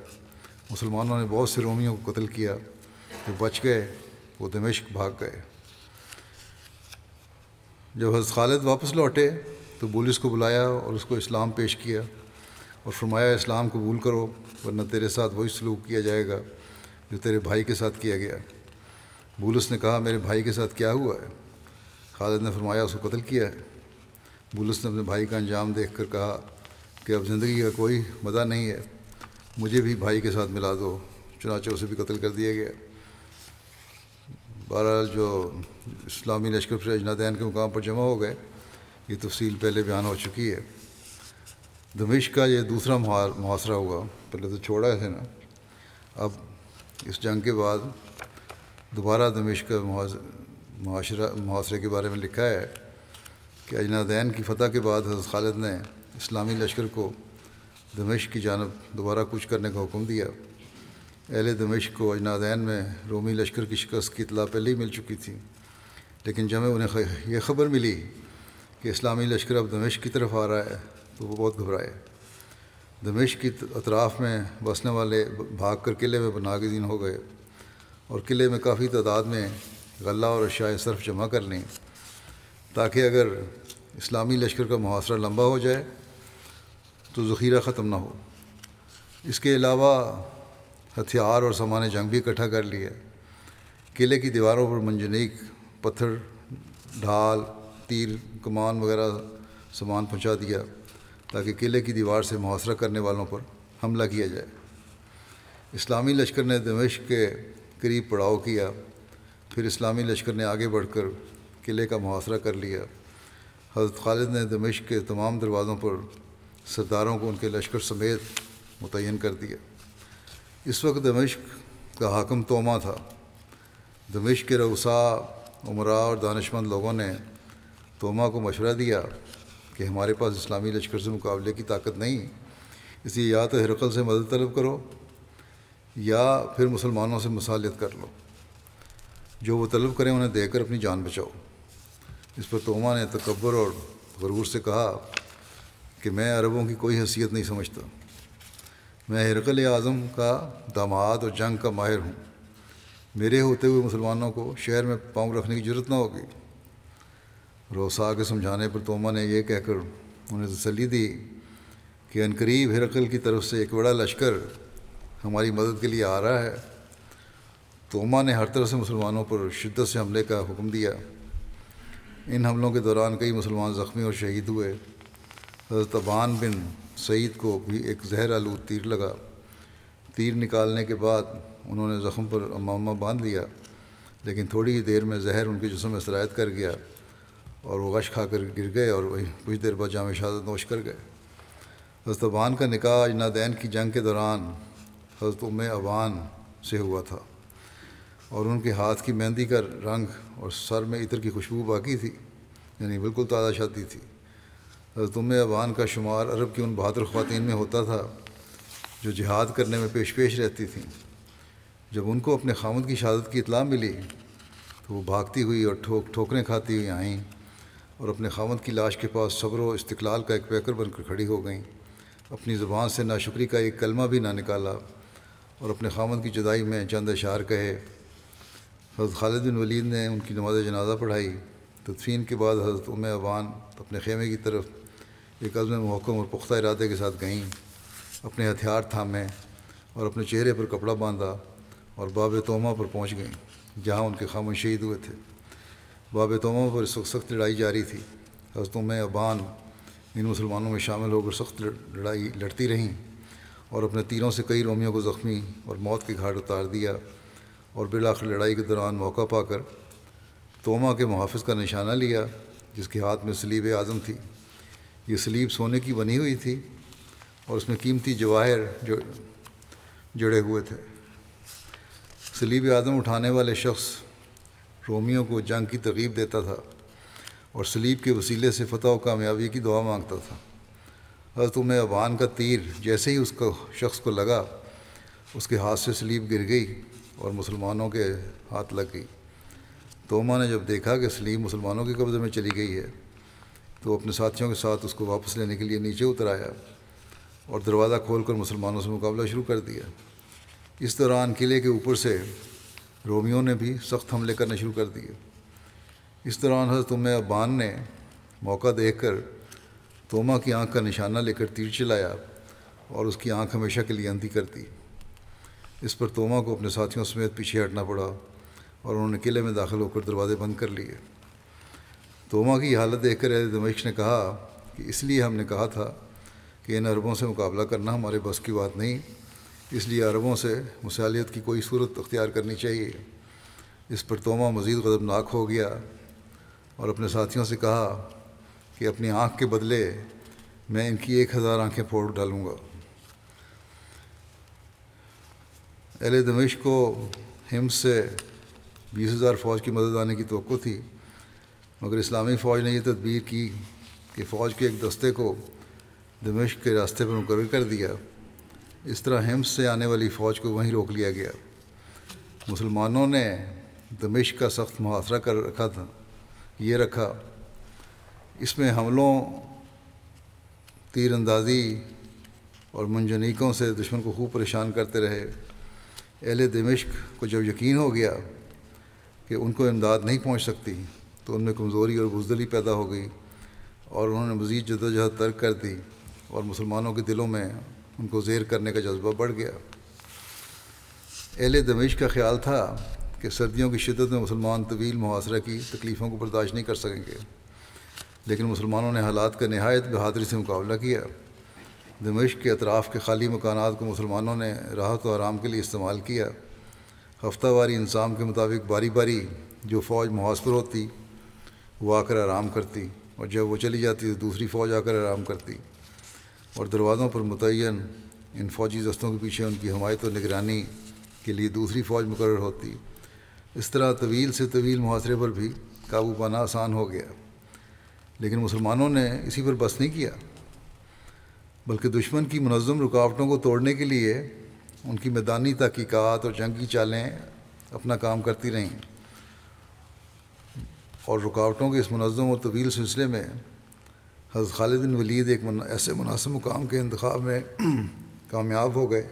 मुसलमानों ने बहुत से रोमियों को कत्ल किया जो बच गए वो दमिश्क भाग गए जब हज़ खालिद वापस लौटे तो पुलिस को बुलाया और उसको इस्लाम पेश किया और फरमाया इस्लाम कबूल करो वरना तेरे साथ वही सलूक किया जाएगा जो तेरे भाई के साथ किया गया बूलस ने कहा मेरे भाई के साथ क्या हुआ है खालिद ने फरमाया उसको कत्ल किया है बूलस ने अपने भाई का अंजाम देख कर कहा कि अब ज़िंदगी का कोई मज़ा नहीं है मुझे भी भाई के साथ मिला दो चुनाचों उसे भी कत्ल कर दिया गया बहरहाल जो इस्लामी लश्कर फिर अजनादैन के मुकाम पर जमा हो गए ये तफसील पहले बयान हो चुकी है दमिश का ये दूसरा मुहासरा हुआ पहले तो छोड़ा है ना अब इस जंग के बाद दोबारा दमिश का मुहासरा मुहासरे के बारे में लिखा है कि अजनादैन की फ़तह के बाद हजरत खालिद ने इस्लामी लश्कर को दमिश की जानब दोबारा कुछ करने का हुक्म दिया अहल दमिश को अजनादैन में रोमी लश्कर की शिकस्त की इतला पहले ही मिल चुकी थी लेकिन जब उन्हें ये खबर मिली कि इस्लामी लश्कर अब दमिश की तरफ आ रहा है तो वो बहुत घबराए दमिश की अतराफ़ में बसने वाले भाग कर किले में नागजीन हो गए और किले में काफ़ी तादाद में गला और अशाए सर्फ जमा कर लें ताकि अगर इस्लामी लश्कर का मुहासरा लंबा हो जाए तो ज़ख़ीरा ख़त्म ना हो इसके अलावा हथियार और सामान जंग भी इकट्ठा कर लिया किले की दीवारों पर मंजनीक पत्थर ढाल तीर कमान वगैरह सामान पहुँचा दिया ताकि किले की दीवार से मुहासरा करने वालों पर हमला किया जाए इस्लामी लश्कर ने दमिश के करीब पड़ाव किया फिर इस्लामी लश्कर ने आगे बढ़कर किले का मुहासरा कर लिया हज़रत खालिद ने दमिश के तमाम दरवाज़ों पर सरदारों को उनके लश्कर समेत मुतन कर दिया इस वक्त दमिश का हाकम तोमा था दमिश के रउसा उमरा और दानशमंद लोगों ने तोमा को मशवरा दिया कि हमारे पास इस्लामी लश्कर से मुकाबले की ताकत नहीं इसलिए या तो हरकल से मदद तलब करो या फिर मुसलमानों से मसालियत कर लो जो वो तलब करें उन्हें देकर अपनी जान बचाओ इस पर तोमा ने तकबर और गरूर से कहा कि मैं अरबों की कोई हैसियत नहीं समझता मैं हरकल आज़म का दामाद और जंग का माहिर हूँ मेरे होते हुए मुसलमानों को शहर में पाँव रखने की जरूरत ना होगी रोसा के समझाने पर तोमा ने यह कहकर उन्हें तसली दी कि अनकरीब हिरकल की तरफ से एक बड़ा लश्कर हमारी मदद के लिए आ रहा है तोमा ने हर तरह से मुसलमानों पर शिद्दत से हमले का हुक्म दिया इन हमलों के दौरान कई मुसलमान ज़ख्मी और शहीद हुए तबान बिन सईद को भी एक जहर आलू तीर लगा तीर निकालने के बाद उन्होंने ज़ख्म पर अमामा बांध लिया लेकिन थोड़ी ही देर में जहर उनके जिसम में शरायत कर गया और वो गश खा कर गिर गए और वही कुछ देर बाद जाम शहादत नोश कर गए हज़रत अबान का निकाह अजनादैन की जंग के दौरान हज़रत उम अबान से हुआ था और उनके हाथ की मेहंदी का रंग और सर में इतर की खुशबू बाकी थी यानी बिल्कुल ताज़ा शादी थी हज़रत उम अबान का शुमार अरब की उन बहादुर ख़वान में होता था जो जिहाद करने में पेश पेश रहती थी जब उनको अपने खामद की शहादत की इतला मिली तो वो भागती हुई और ठोक ठोकरें खाती हुई आईं और अपने खामद की लाश के पास सब्र इस्तलाल का एक पैकर बनकर खड़ी हो गई अपनी ज़ुबान से नाशुक्री का एक कलमा भी ना निकाला और अपने खामद की जुदाई में चंद अशार कहे हज़रत खालिद बिन वलीद ने उनकी नमाज जनाजा पढ़ाई तदफीन के बाद हज़रत उम अवान अपने खेमे की तरफ एक अज़म महकम और पुख्ता इरादे के साथ गईं अपने हथियार थामे और अपने चेहरे पर कपड़ा बांधा और बाब तोमा पर पहुँच गईं जहाँ उनके खामन शहीद हुए थे बाब तोमों पर इस वक्त सख्त लड़ाई जारी थी हस्तों में अबान इन मुसलमानों में शामिल होकर सख्त लड़ाई लड़ती रहीं और अपने तीरों से कई रोमियों को ज़ख्मी और मौत के घाट उतार दिया और बिलाखिर लड़ाई के दौरान मौका पाकर तोमा के मुहाफ़ का निशाना लिया जिसके हाथ में सलीब आज़म थी ये सलीब सोने की बनी हुई थी और उसमें कीमती जवाहर जो जुड़े हुए थे सलीब आज़म उठाने वाले शख्स रोमियों को जंग की तरगीब देता था और सलीब के वसीले से फतह और कामयाबी की दुआ मांगता था तुम्हें अबान का तीर जैसे ही उसको शख्स को लगा उसके हाथ से सलीब गिर गई और मुसलमानों के हाथ लग गई तोमा ने जब देखा कि सलीब मुसलमानों के कब्ज़े में चली गई है तो अपने साथियों के साथ उसको वापस लेने के लिए नीचे उतर आया और दरवाज़ा खोल कर मुसलमानों से मुकाबला शुरू कर दिया इस दौरान किले के ऊपर से रोमियों ने भी सख्त हमले करने शुरू कर दिए इस दौरान हजरत उम अबान ने मौका देखकर तोमा की आंख का निशाना लेकर तीर चलाया और उसकी आंख हमेशा के लिए अंधी कर दी इस पर तोमा को अपने साथियों समेत पीछे हटना पड़ा और उन्होंने किले में दाखिल होकर दरवाजे बंद कर लिए तोमा की हालत देखकर दमेश ने कहा कि इसलिए हमने कहा था कि इन अरबों से मुकाबला करना हमारे बस की बात नहीं इसलिए अरबों से मसालियत की कोई सूरत अख्तियार करनी चाहिए इस पर तोमा मज़ीद गदबनाक हो गया और अपने साथियों से कहा कि अपनी आँख के बदले मैं इनकी एक हज़ार आँखें फोड़ डालूँगा एल दमिश को हिम्स से बीस हज़ार फ़ौज की मदद आने की तो थी मगर इस्लामी फ़ौज ने यह तदबीर की कि फ़ौज के एक दस्ते को दमिश के रास्ते पर मुकर कर दिया इस तरह हिम्स से आने वाली फ़ौज को वहीं रोक लिया गया मुसलमानों ने दमिश का सख्त मुहासरा कर रखा था ये रखा इसमें हमलों तीरंदाजी और मंजनीकों से दुश्मन को खूब परेशान करते रहे अहल दमिश्क को जब यकीन हो गया कि उनको इमदाद नहीं पहुंच सकती तो उनमें कमज़ोरी और बुजदली पैदा हो गई और उन्होंने मज़ीद जदोजहद तर्क कर दी और मुसलमानों के दिलों में उनको जेर करने का जज्बा बढ़ गया एहले दमिश का ख्याल था कि सर्दियों की शिदत में मुसलमान तवील मुहासरा की तकलीफ़ों को बर्दाश्त नहीं कर सकेंगे लेकिन मुसलमानों ने हालात का नहायत बहादरी से मुकाबला किया दमिश के अतराफ़ के खाली मकाना को मुसलमानों ने राहत और आराम के लिए इस्तेमाल किया हफ्तावारी इंसाम के मुताबिक बारी बारी जो फ़ौज मुहासर होती वो आकर आराम करती और जब वो चली जाती तो दूसरी फ़ौज आकर आराम करती और दरवाज़ों पर मुतन इन फौजी दस्तों के पीछे उनकी हमायत और निगरानी के लिए दूसरी फ़ौज मुकर होती इस तरह तवील से तवील मुहासरे पर भी काबू पाना आसान हो गया लेकिन मुसलमानों ने इसी पर बस नहीं किया बल्कि दुश्मन की मनज़म रुकावटों को तोड़ने के लिए उनकी मैदानी तहकीक़ात और जंगी चालें अपना काम करती रहीं और रुकावटों के इस मनज़म और तवील सिलसिले में हज़रत खालिद बिन वलीद एक मन, ऐसे मुनासिब मुकाम के इंतखब में कामयाब हो गए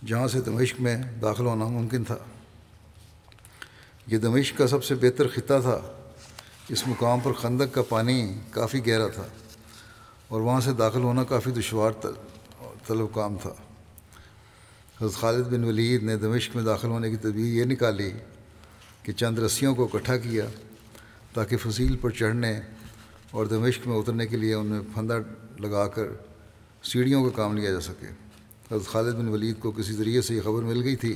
जहाँ से दमिश्क में दाखिल होना मुमकिन था ये दमिश्क का सबसे बेहतर ख़िता था इस मुकाम पर खंदक का पानी काफ़ी गहरा था और वहाँ से दाखिल होना काफ़ी दुशवार तलब काम था हज़रत खालिद बिन वलीद ने दमिश्क में दाखिल होने की तदबीर ये निकाली कि चंद रस्सियों को इकट्ठा किया ताकि फसील पर चढ़ने और दमिश्क में उतरने के लिए उनमें फंदा लगा कर सीढ़ियों का काम लिया जा सके हजरत खालिद बिन वलीद को किसी ज़रिए से ये खबर मिल गई थी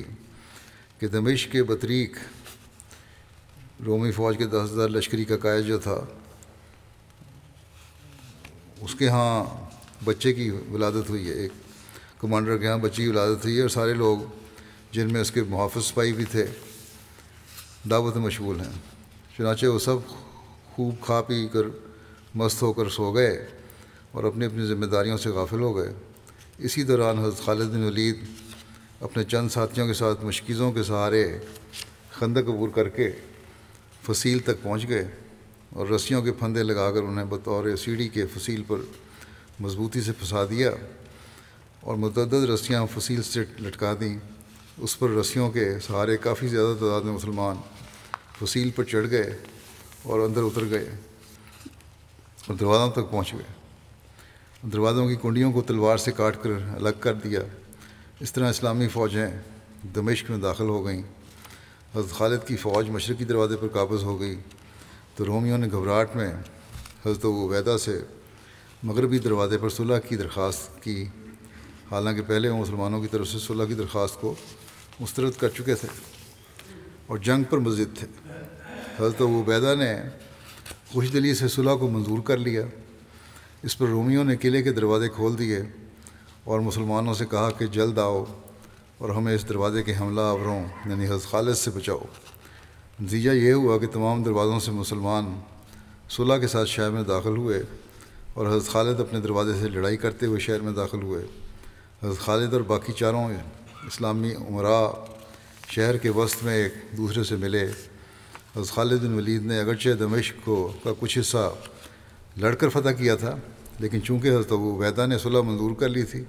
कि दमिश्क के बतरीक रोमी फ़ौज के दस हज़ार लश्करी का कायद जो था उसके यहाँ बच्चे की विलादत हुई है एक कमांडर के यहाँ बच्चे की विलादत हुई है और सारे लोग जिनमें उसके मुहाफ़ सिपाही भी थे दावत मशगूल हैं चुनाचे वो सब खूब खा पी कर मस्त होकर सो गए और अपनी अपनी जिम्मेदारियों से गाफिल हो गए इसी दौरान हज़रत खालिद बिन वलीद अपने चंद साथियों के साथ मुशकीज़ों के सहारे खंदक अबूर करके फसील तक पहुंच गए और रस्सियों के फंदे लगाकर उन्हें बतौर सीढ़ी के फसील पर मजबूती से फंसा दिया और मतद रस्सियाँ फसील से लटका दी उस पर रस्सियों के सहारे काफ़ी ज़्यादा तादाद में मुसलमान फसील पर चढ़ गए और अंदर उतर गए और दरवाज़ों तक पहुँच गए दरवाज़ों की कुंडियों को तलवार से काट कर अलग कर दिया इस तरह इस्लामी फ़ौजें दमिश्क में दाखिल हो गईं हज़रत खालिद की फ़ौज मशरक़ी दरवाज़े पर काबज़ हो गई तो रोमियों ने घबराहट में हज़रत वैदा से मगरबी दरवाज़े पर सुलह की दरख्वास्त की हालांकि पहले वो मुसलमानों की तरफ से सुलह की दरख्वास्त को मुस्तरद कर चुके थे और जंग पर मस्जिद थे हज़रत वैदा ने कुछ दिली से सुलह को मंजूर कर लिया इस पर रोमियों ने किले के दरवाज़े खोल दिए और मुसलमानों से कहा कि जल्द आओ और हमें इस दरवाज़े के हमला आवरों यानी हज खालिद से बचाओ नतीजा ये हुआ कि तमाम दरवाज़ों से मुसलमान सुलह के साथ शहर में दाखिल हुए और हज खालिद अपने दरवाज़े से लड़ाई करते हुए शहर में दाखिल हुए हज़ खालिद और बाकी चारों इस्लामी उमरा शहर के वस्त में एक दूसरे से मिले हज़रत खालिद वलीद ने अगरचे दमिश्क को का कुछ हिस्सा लड़कर फतह किया था लेकिन चूँकि हज़रत अबू वैदा ने सुलह मंजूर कर ली थी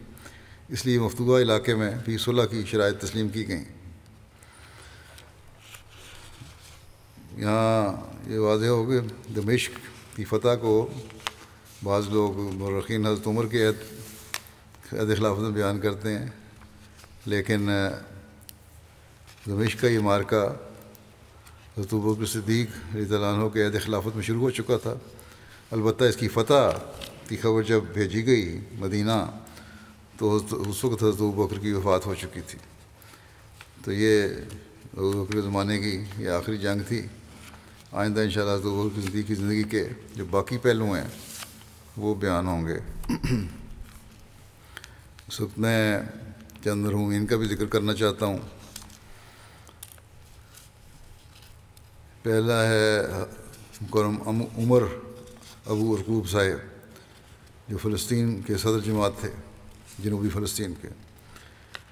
इसलिए मफतूा इलाके में भी सुलह की शराय तस्लीम की गई यहाँ ये वाजह हो गए दमिश की फतह को बाज़ लोग मरखीन हज़रत उमर के अहद खिलाफत बयान करते हैं लेकिन दमिश का ये मार्का हजरत सिद्दीक रजील्ला के अहद खिलाफत में शुरू हो चुका था अलबत् इसकी फ़तह की खबर जब भेजी गई मदीना तो उस वक्त हजरत बकर की वफ़ात हो चुकी थी तो ये बकर ज़माने की ये आखिरी जंग थी आइंदा इन शाला हजरत सिद्दीक की ज़िंदगी के जो बाकी पहलू हैं वो बयान होंगे उस वक्त मैं चंद्र हूँ इनका भी जिक्र करना चाहता हूँ पहला है करम उमर अबू अरकूब साहेब जो फ़लस्तीन के सदर जमात थे जनूबी फ़लस्तीन के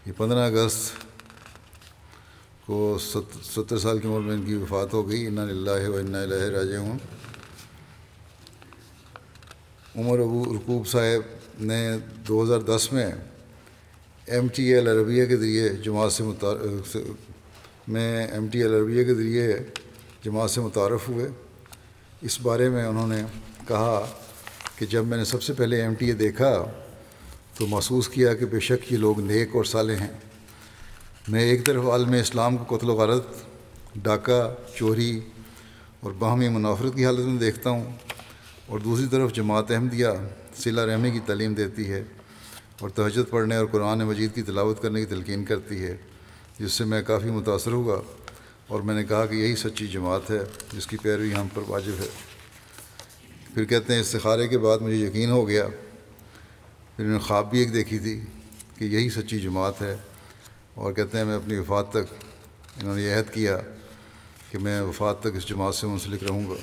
ये पंद्रह अगस्त को सत्तर साल की उम्र में इनकी वफ़ात हो गई इन्ना लाह व इन्ना राजे हूँ उमर अबू रकूब साहेब ने 2010 में एम टी एल अरबिया के ज़रिए जमात से, से में एम टी एल अरबिया के ज़रिए जमात से मुतारफ़ हुए इस बारे में उन्होंने कहा कि जब मैंने सबसे पहले एम टी ए देखा तो महसूस किया कि बेशक ये लोग नेक और साले हैं मैं एक तरफ आलम इस्लाम को कतल वारत डाका चोरी और बाहमी मुनाफरत की हालत में देखता हूँ और दूसरी तरफ जमात अहमदिया सिला रहने की तलीम देती है और तहजद पढ़ने और कुरान मजीद की तलावत करने की तलकिन करती है जिससे मैं काफ़ी मुतासर हुआ और मैंने कहा कि यही सच्ची जमात है जिसकी पैरवी हम पर वाजिब है फिर कहते हैं इसखारे के बाद मुझे यकीन हो गया फिर मैंने ख्वाब भी एक देखी थी कि यही सच्ची जमात है और कहते हैं मैं अपनी वफात तक इन्होंने यह अहद किया कि मैं वफात तक इस जमात से मुंसलिक रहूँगा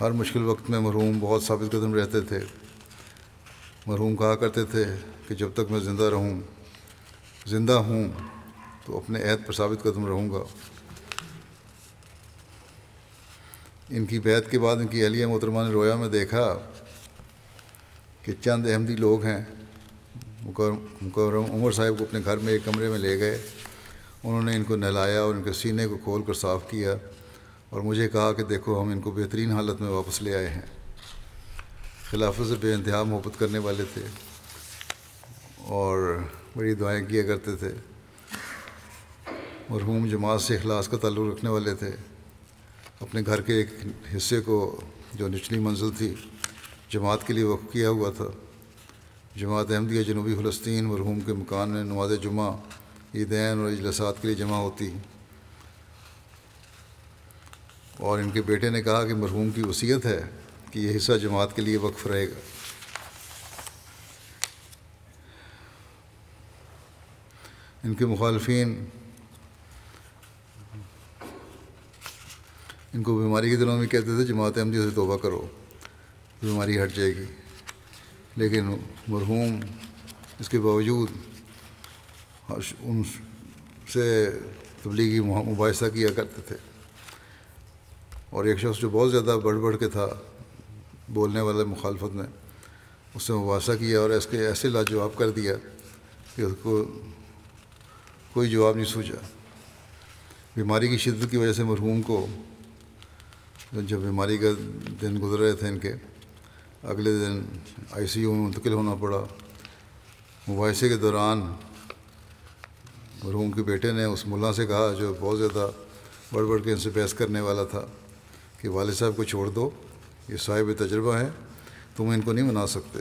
हर मुश्किल वक्त में मरहूम बहुत साबित कदम रहते थे मरहूम कहा करते थे कि जब तक मैं ज़िंदा रहूँ जिंदा हूँ तो अपने ऐत पर साबित कदम रहूँगा इनकी बैत के बाद इनकी अहलिया मोहतरमा ने रोया में देखा कि चंद अहमदी लोग हैं मुकरम उमर साहब को अपने घर में एक कमरे में ले गए उन्होंने इनको नहलाया और इनके सीने को खोल कर साफ़ किया और मुझे कहा कि देखो हम इनको बेहतरीन हालत में वापस ले आए हैं खिलाफ़ से बेानतहा मोहब्बत करने वाले थे और बड़ी दुआएं किया करते थे मरहूम जमात से अखलास का ताल्लुक़ रखने वाले थे अपने घर के एक हिस्से को जो निचली मंजिल थी जमात के लिए वक्फ किया हुआ था जमात अहमदिया जनूबी फ़लस्तीन मरहूम के मकान में नमाज जुमा ईदैन और अजलसात के लिए जमा होती और इनके बेटे ने कहा कि मरहूम की वसीयत है कि यह हिस्सा जमात के लिए वक्फ रहेगा इनके मुखालफन इनको बीमारी के दिनों में कहते थे जमात अहमदी से तोबा करो तो बीमारी हट जाएगी लेकिन मरहूम इसके बावजूद उन से तबलीगी मुबासा किया करते थे और एक शख्स जो बहुत ज़्यादा बढ़ बढ़ के था बोलने वाले मुखालफत में उससे मुबासा किया और इसके ऐसे लाजवाब कर दिया कि उसको कोई जवाब नहीं सोचा बीमारी की शिद्दत की वजह से मरहूम को जब बीमारी का दिन गुजर रहे थे इनके अगले दिन आईसीयू में मुंतकिल होना पड़ा मुबासे के दौरान मरहूम के बेटे ने उस मुला से कहा जो बहुत ज़्यादा बढ़ बढ़ के इनसे बहस करने वाला था कि वाल साहब को छोड़ दो ये साहिब तजर्बा हैं तुम इनको नहीं मना सकते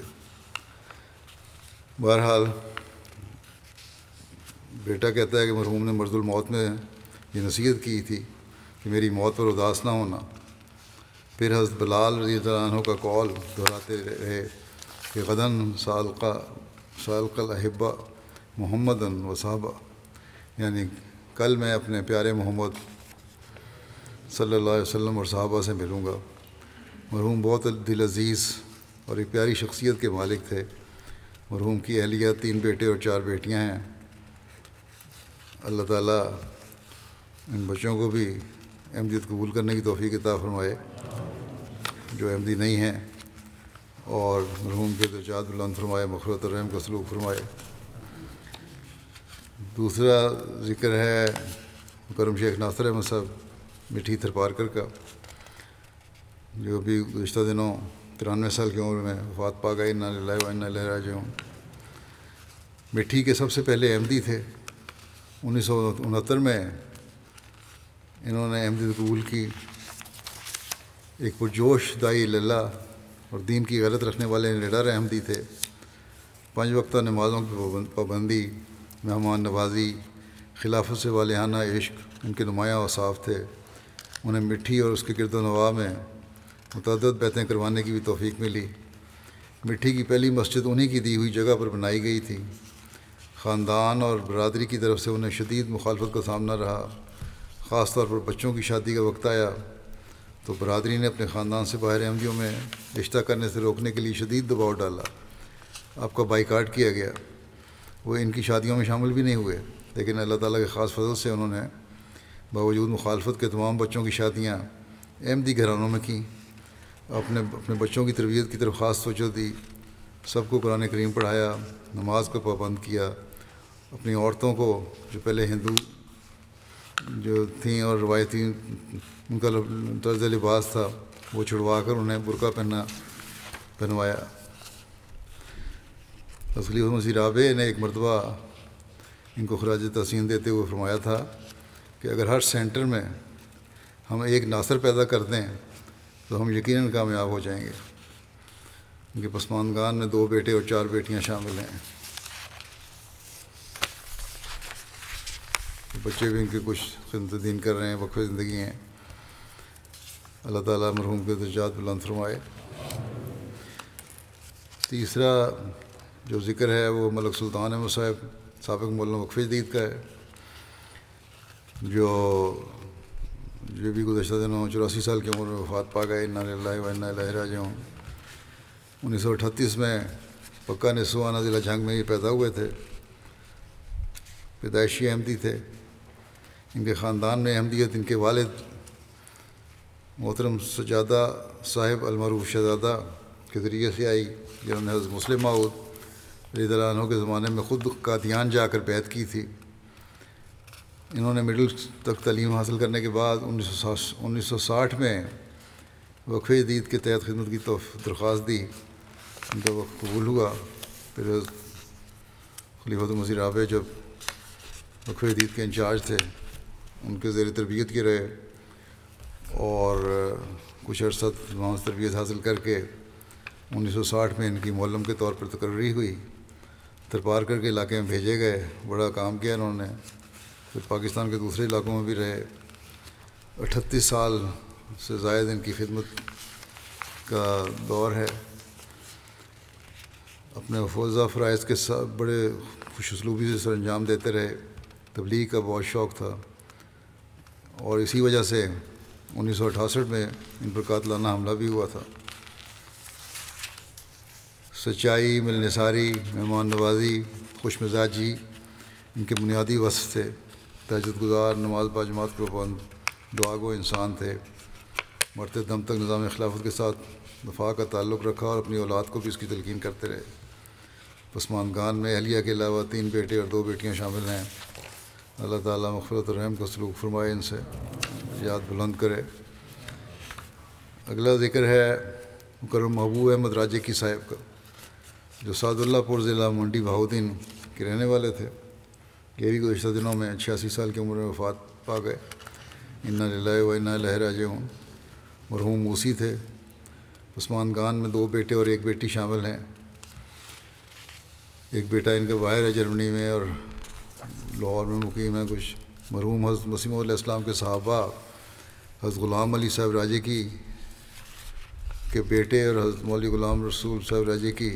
बहरहाल बेटा कहता है कि मरहूम ने मर्जुल मौत में ये नसीहत की थी कि मेरी मौत पर उदास ना होना फिर हज बलाल रजी तहों का कॉल दोहराते रहे कि गदन साल का साल कलहिब्बा मोहम्मदन वसाबा यानी कल मैं अपने प्यारे मोहम्मद सल्लल्लाहु अलैहि और साहबा से मिलूँगा मरहूम बहुत दिल अजीज़ और एक प्यारी शख्सियत के मालिक थे मरहूम की अहलिया तीन बेटे और चार बेटियाँ हैं अल्लाह ताला इन बच्चों को भी अहमदियत कबूल करने की तोहफ़ी किताब फरमाए जो अहमदी नहीं हैं और मरहूम के दर्जात बुलंद फरमाए मखरत रहम का सलूक फरमाए दूसरा ज़िक्र है करम शेख नासर अहमद साहब मिठी थरपारकर का जो भी गुज्त दिनों तिरानवे साल की उम्र में वफात पा गए ना लाए वाना लहरा जो मिठी के सबसे पहले अहमदी थे उन्नीस सौ उनहत्तर में इन्होंने अहमद कबूल की एक पुरजोश दाई लल्ला और दीन की गलत रखने वाले निडर अहमदी थे पाँच वक्त नमाज़ों की पाबंदी मेहमान नवाजी खिलाफत से वालहाना इश्क उनके नुमाया वसाफ थे उन्हें मिट्टी और उसके गिरद नवा में मुतद बैतें करवाने की भी तोफ़ी मिली मिट्टी की पहली मस्जिद उन्हीं की दी हुई जगह पर बनाई गई थी ख़ानदान और बरदरी की तरफ से उन्हें शदीद मुखालफत का सामना रहा ख़ास तौर पर बच्चों की शादी का वक्त आया तो बरदरी ने अपने ख़ानदान से बाहर अहमदियों में रिश्ता करने से रोकने के लिए शदीद दबाव डाला आपका बाईकाट किया गया वो इनकी शादियों में शामिल भी नहीं हुए लेकिन अल्लाह ताली के ख़ास फजल से उन्होंने बावजूद मुखालफत के तमाम बच्चों की शादियाँ अहमदी घरानों में कं अपने अपने बच्चों की तरबियत की तरफ ख़ास तोजो दी सबको कुरान करीम पढ़ाया नमाज को पाबंद किया अपनी औरतों को जो पहले हिंदू जो थी और रवायती उनका तर्ज लिबास था वो छुड़वा कर उन्हें बुरका पहना पहनवाया असली मसी राबे ने एक मरतबा इनको खराज तहसीन देते हुए फरमाया था कि अगर हर सेंटर में हम एक नासर पैदा कर दें तो हम यकीन कामयाब हो जाएंगे उनके पसमानगान में दो बेटे और चार बेटियां शामिल हैं बच्चे भी इनके कुछ खदमतदीन कर रहे हैं वक्फ ज़िंदगी हैं अल्लाह ताला मरहूम के दर्जात बुलंद फरमाए तीसरा जो ज़िक्र है वो मलक सुल्तान अहमद साहब सबक मौलाना वक्फ जदीद का है जो ये भी गुजशत दिनों चौरासी साल की उम्र में वफात पा गए इन्ना वन्ना हूँ उन्नीस सौ अठतीस में पक्का नसुआना ज़िला झांग में ही पैदा हुए थे पैदाइशी अहमदी थे इनके ख़ानदान में अहमदियत इनके वालद मोहतरम सजादा साहिब अलमरूफ शहजादा के ज़रिए से आई जिन्होंने हज़रत मुस्लिम माऊद रजीदलों के ज़माने में ख़ुद कादियान जाकर बैत की थी इन्होंने मिडिल तक तलीम हासिल करने के बाद उन्नीस सौ साठ में वक्फ़ दीद के तहत खिदमत की तो दरख्वास्त दी उनका वक्त कबूल हुआ फिर खलीफत तो मजीर आबे जब वक्फ़ दीद के इंचार्ज थे उनके ज़ेर तरबियत के रहे और कुछ अर्सा वहाँ से तरबियत हासिल करके 1960 में इनकी मौलम के तौर पर तकर्री हुई तरपार करके इलाके में भेजे गए बड़ा काम किया इन्होंने फिर पाकिस्तान के दूसरे इलाकों में भी रहे अठतीस साल से जायद इनकी खिदमत का दौर है अपने फौजा फ़रज़ के साथ बड़े खुशसलूबी से सर अंजाम देते रहे तबलीग का बहुत शौक़ था और इसी वजह से उन्नीस में इन पर कातलाना हमला भी हुआ था सच्चाई मिलनसारी मेहमान नवाजी खुश मिजाजी इनके बुनियादी वस्त थे तहजद गुजार नमाज बाजमात प्रबंध दुआ गो इंसान थे मरते दम तक निज़ाम खिलाफत के साथ दफा का ताल्लुक़ रखा और अपनी औलाद को भी इसकी तलकिन करते रहे पसमानगान में अहलिया के अलावा तीन बेटे और दो बेटियाँ शामिल हैं अल्लाह ताला मफरत रहम का सलूक फरमाए इनसे याद बुलंद करे अगला ज़िक्र है मुकर महबूब अहमद राजे की साहिब का जो सादुल्लापुर ज़िला मंडी बहाउद्दीन के रहने वाले थे ये भी गुज्त दिनों में छियासी साल की उम्र में वफात पा गए इन्ना लाए व इन्ना लहराजे हूँ मरहूम मूसी थे उस्मान खान में दो बेटे और एक बेटी शामिल हैं एक बेटा इनका बाहर है जर्मनी में और लाहौर में मुकीम है कुछ मरहूम हज़ मसीम के सहाबा हज़ ग़ुलाम अली साहब राजे की के बेटे और हज़रत मौली ग़ुलाम रसूल साहब राजे की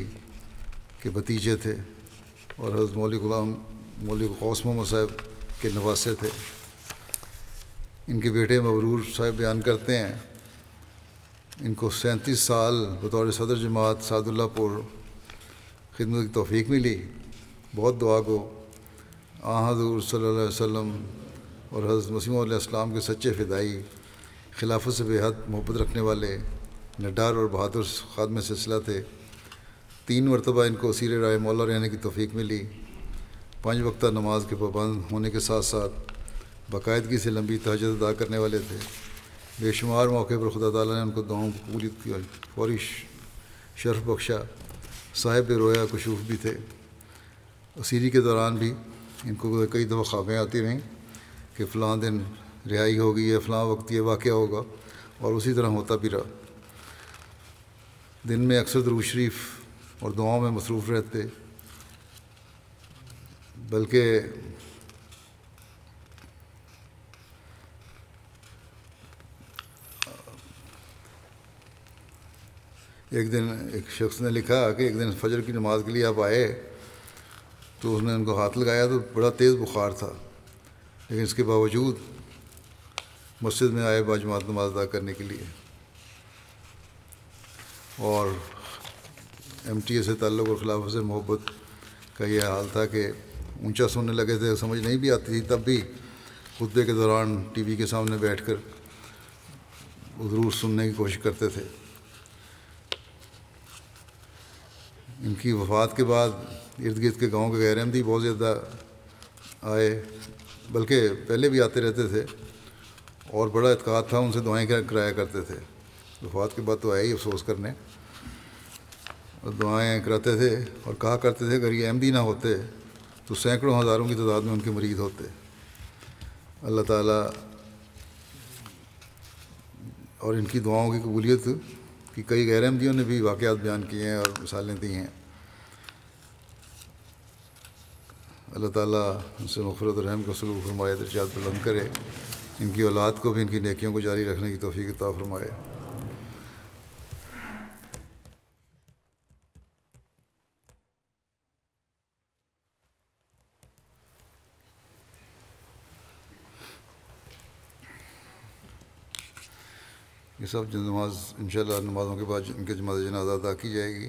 के भतीजे थे और हज़रत मौली ग़ुलाम मौली कौस मोहम्मद साहब के नवासे थे इनके बेटे मबरूर साहब बयान करते हैं इनको सैंतीस साल बतौर सदर जमात सादुल्लापुर खिदमत की तोफीक मिली बहुत दुआ को हजूर सल्ला वसम और हज़रत मसीम के सच्चे फ़िदाई खिलाफों से बेहद मोहब्बत रखने वाले नडार और बहादुर खादम सिलसिला थे तीन मरतबा इनको सीर राय मौला रहने की तोफ़ी मिली पाँच वक्त नमाज के पाबंद होने के साथ साथ बाकायदगी से लंबी तहजद अदा करने वाले थे बेशुमार मौके पर खुदा तला ने उनको गाँव को पूरी फौरी शर्फ बख्शा साहिब रोया कशूफ भी थे सीरी के दौरान भी इनको कई दफ़ा ख्वाबें आती रहीं कि फ़लाँ दिन रिहाई होगी या फ़लाँ वक्त ये वाक़ होगा और उसी तरह होता भी रहा दिन में अक्सर दरू शरीफ और दुआओं में मसरूफ़ रहते बल्कि एक दिन एक शख्स ने लिखा कि एक दिन फजर की नमाज़ के लिए आप आए तो उसने उनको हाथ लगाया तो बड़ा तेज़ बुखार था लेकिन इसके बावजूद मस्जिद में आए बाजमात नमाज अदा करने के लिए और एम टी ए से ताल्लुक़ और खिलाफ से मोहब्बत का यह हाल था कि ऊंचा सुनने लगे थे समझ नहीं भी आती थी तब भी खुदे के दौरान टी वी के सामने बैठ कर ज़रूर सुनने की कोशिश करते थे इनकी वफात के बाद इर्द गिर्द के गाँव के गैर अहमदी बहुत ज़्यादा आए बल्कि पहले भी आते रहते थे और बड़ा इतका था उनसे दुआएँ कराया करते थे वफात के बाद तो आया ही अफसोस करने और दुआएँ कराते थे और कहा करते थे अगर ये अहमदी ना होते तो सैकड़ों हज़ारों की तादाद में उनके मरीज़ होते अल्लाह ताला और इनकी दुआओं की कबूलियत की कई गैर अहमदियों ने भी वाक़ बयान किए हैं और मिसालें दी हैं अल्लाह ताला उनसे मफरत रहम का सलूक फरमाए दर्जात बुलंद करे इनकी औलाद को भी इनकी नेकियों को जारी रखने की तोफ़ी ता फरमाए ये सब नमाज इंशाल्लाह नमाज़ों के बाद इनके जमात जनाजा अदा की जाएगी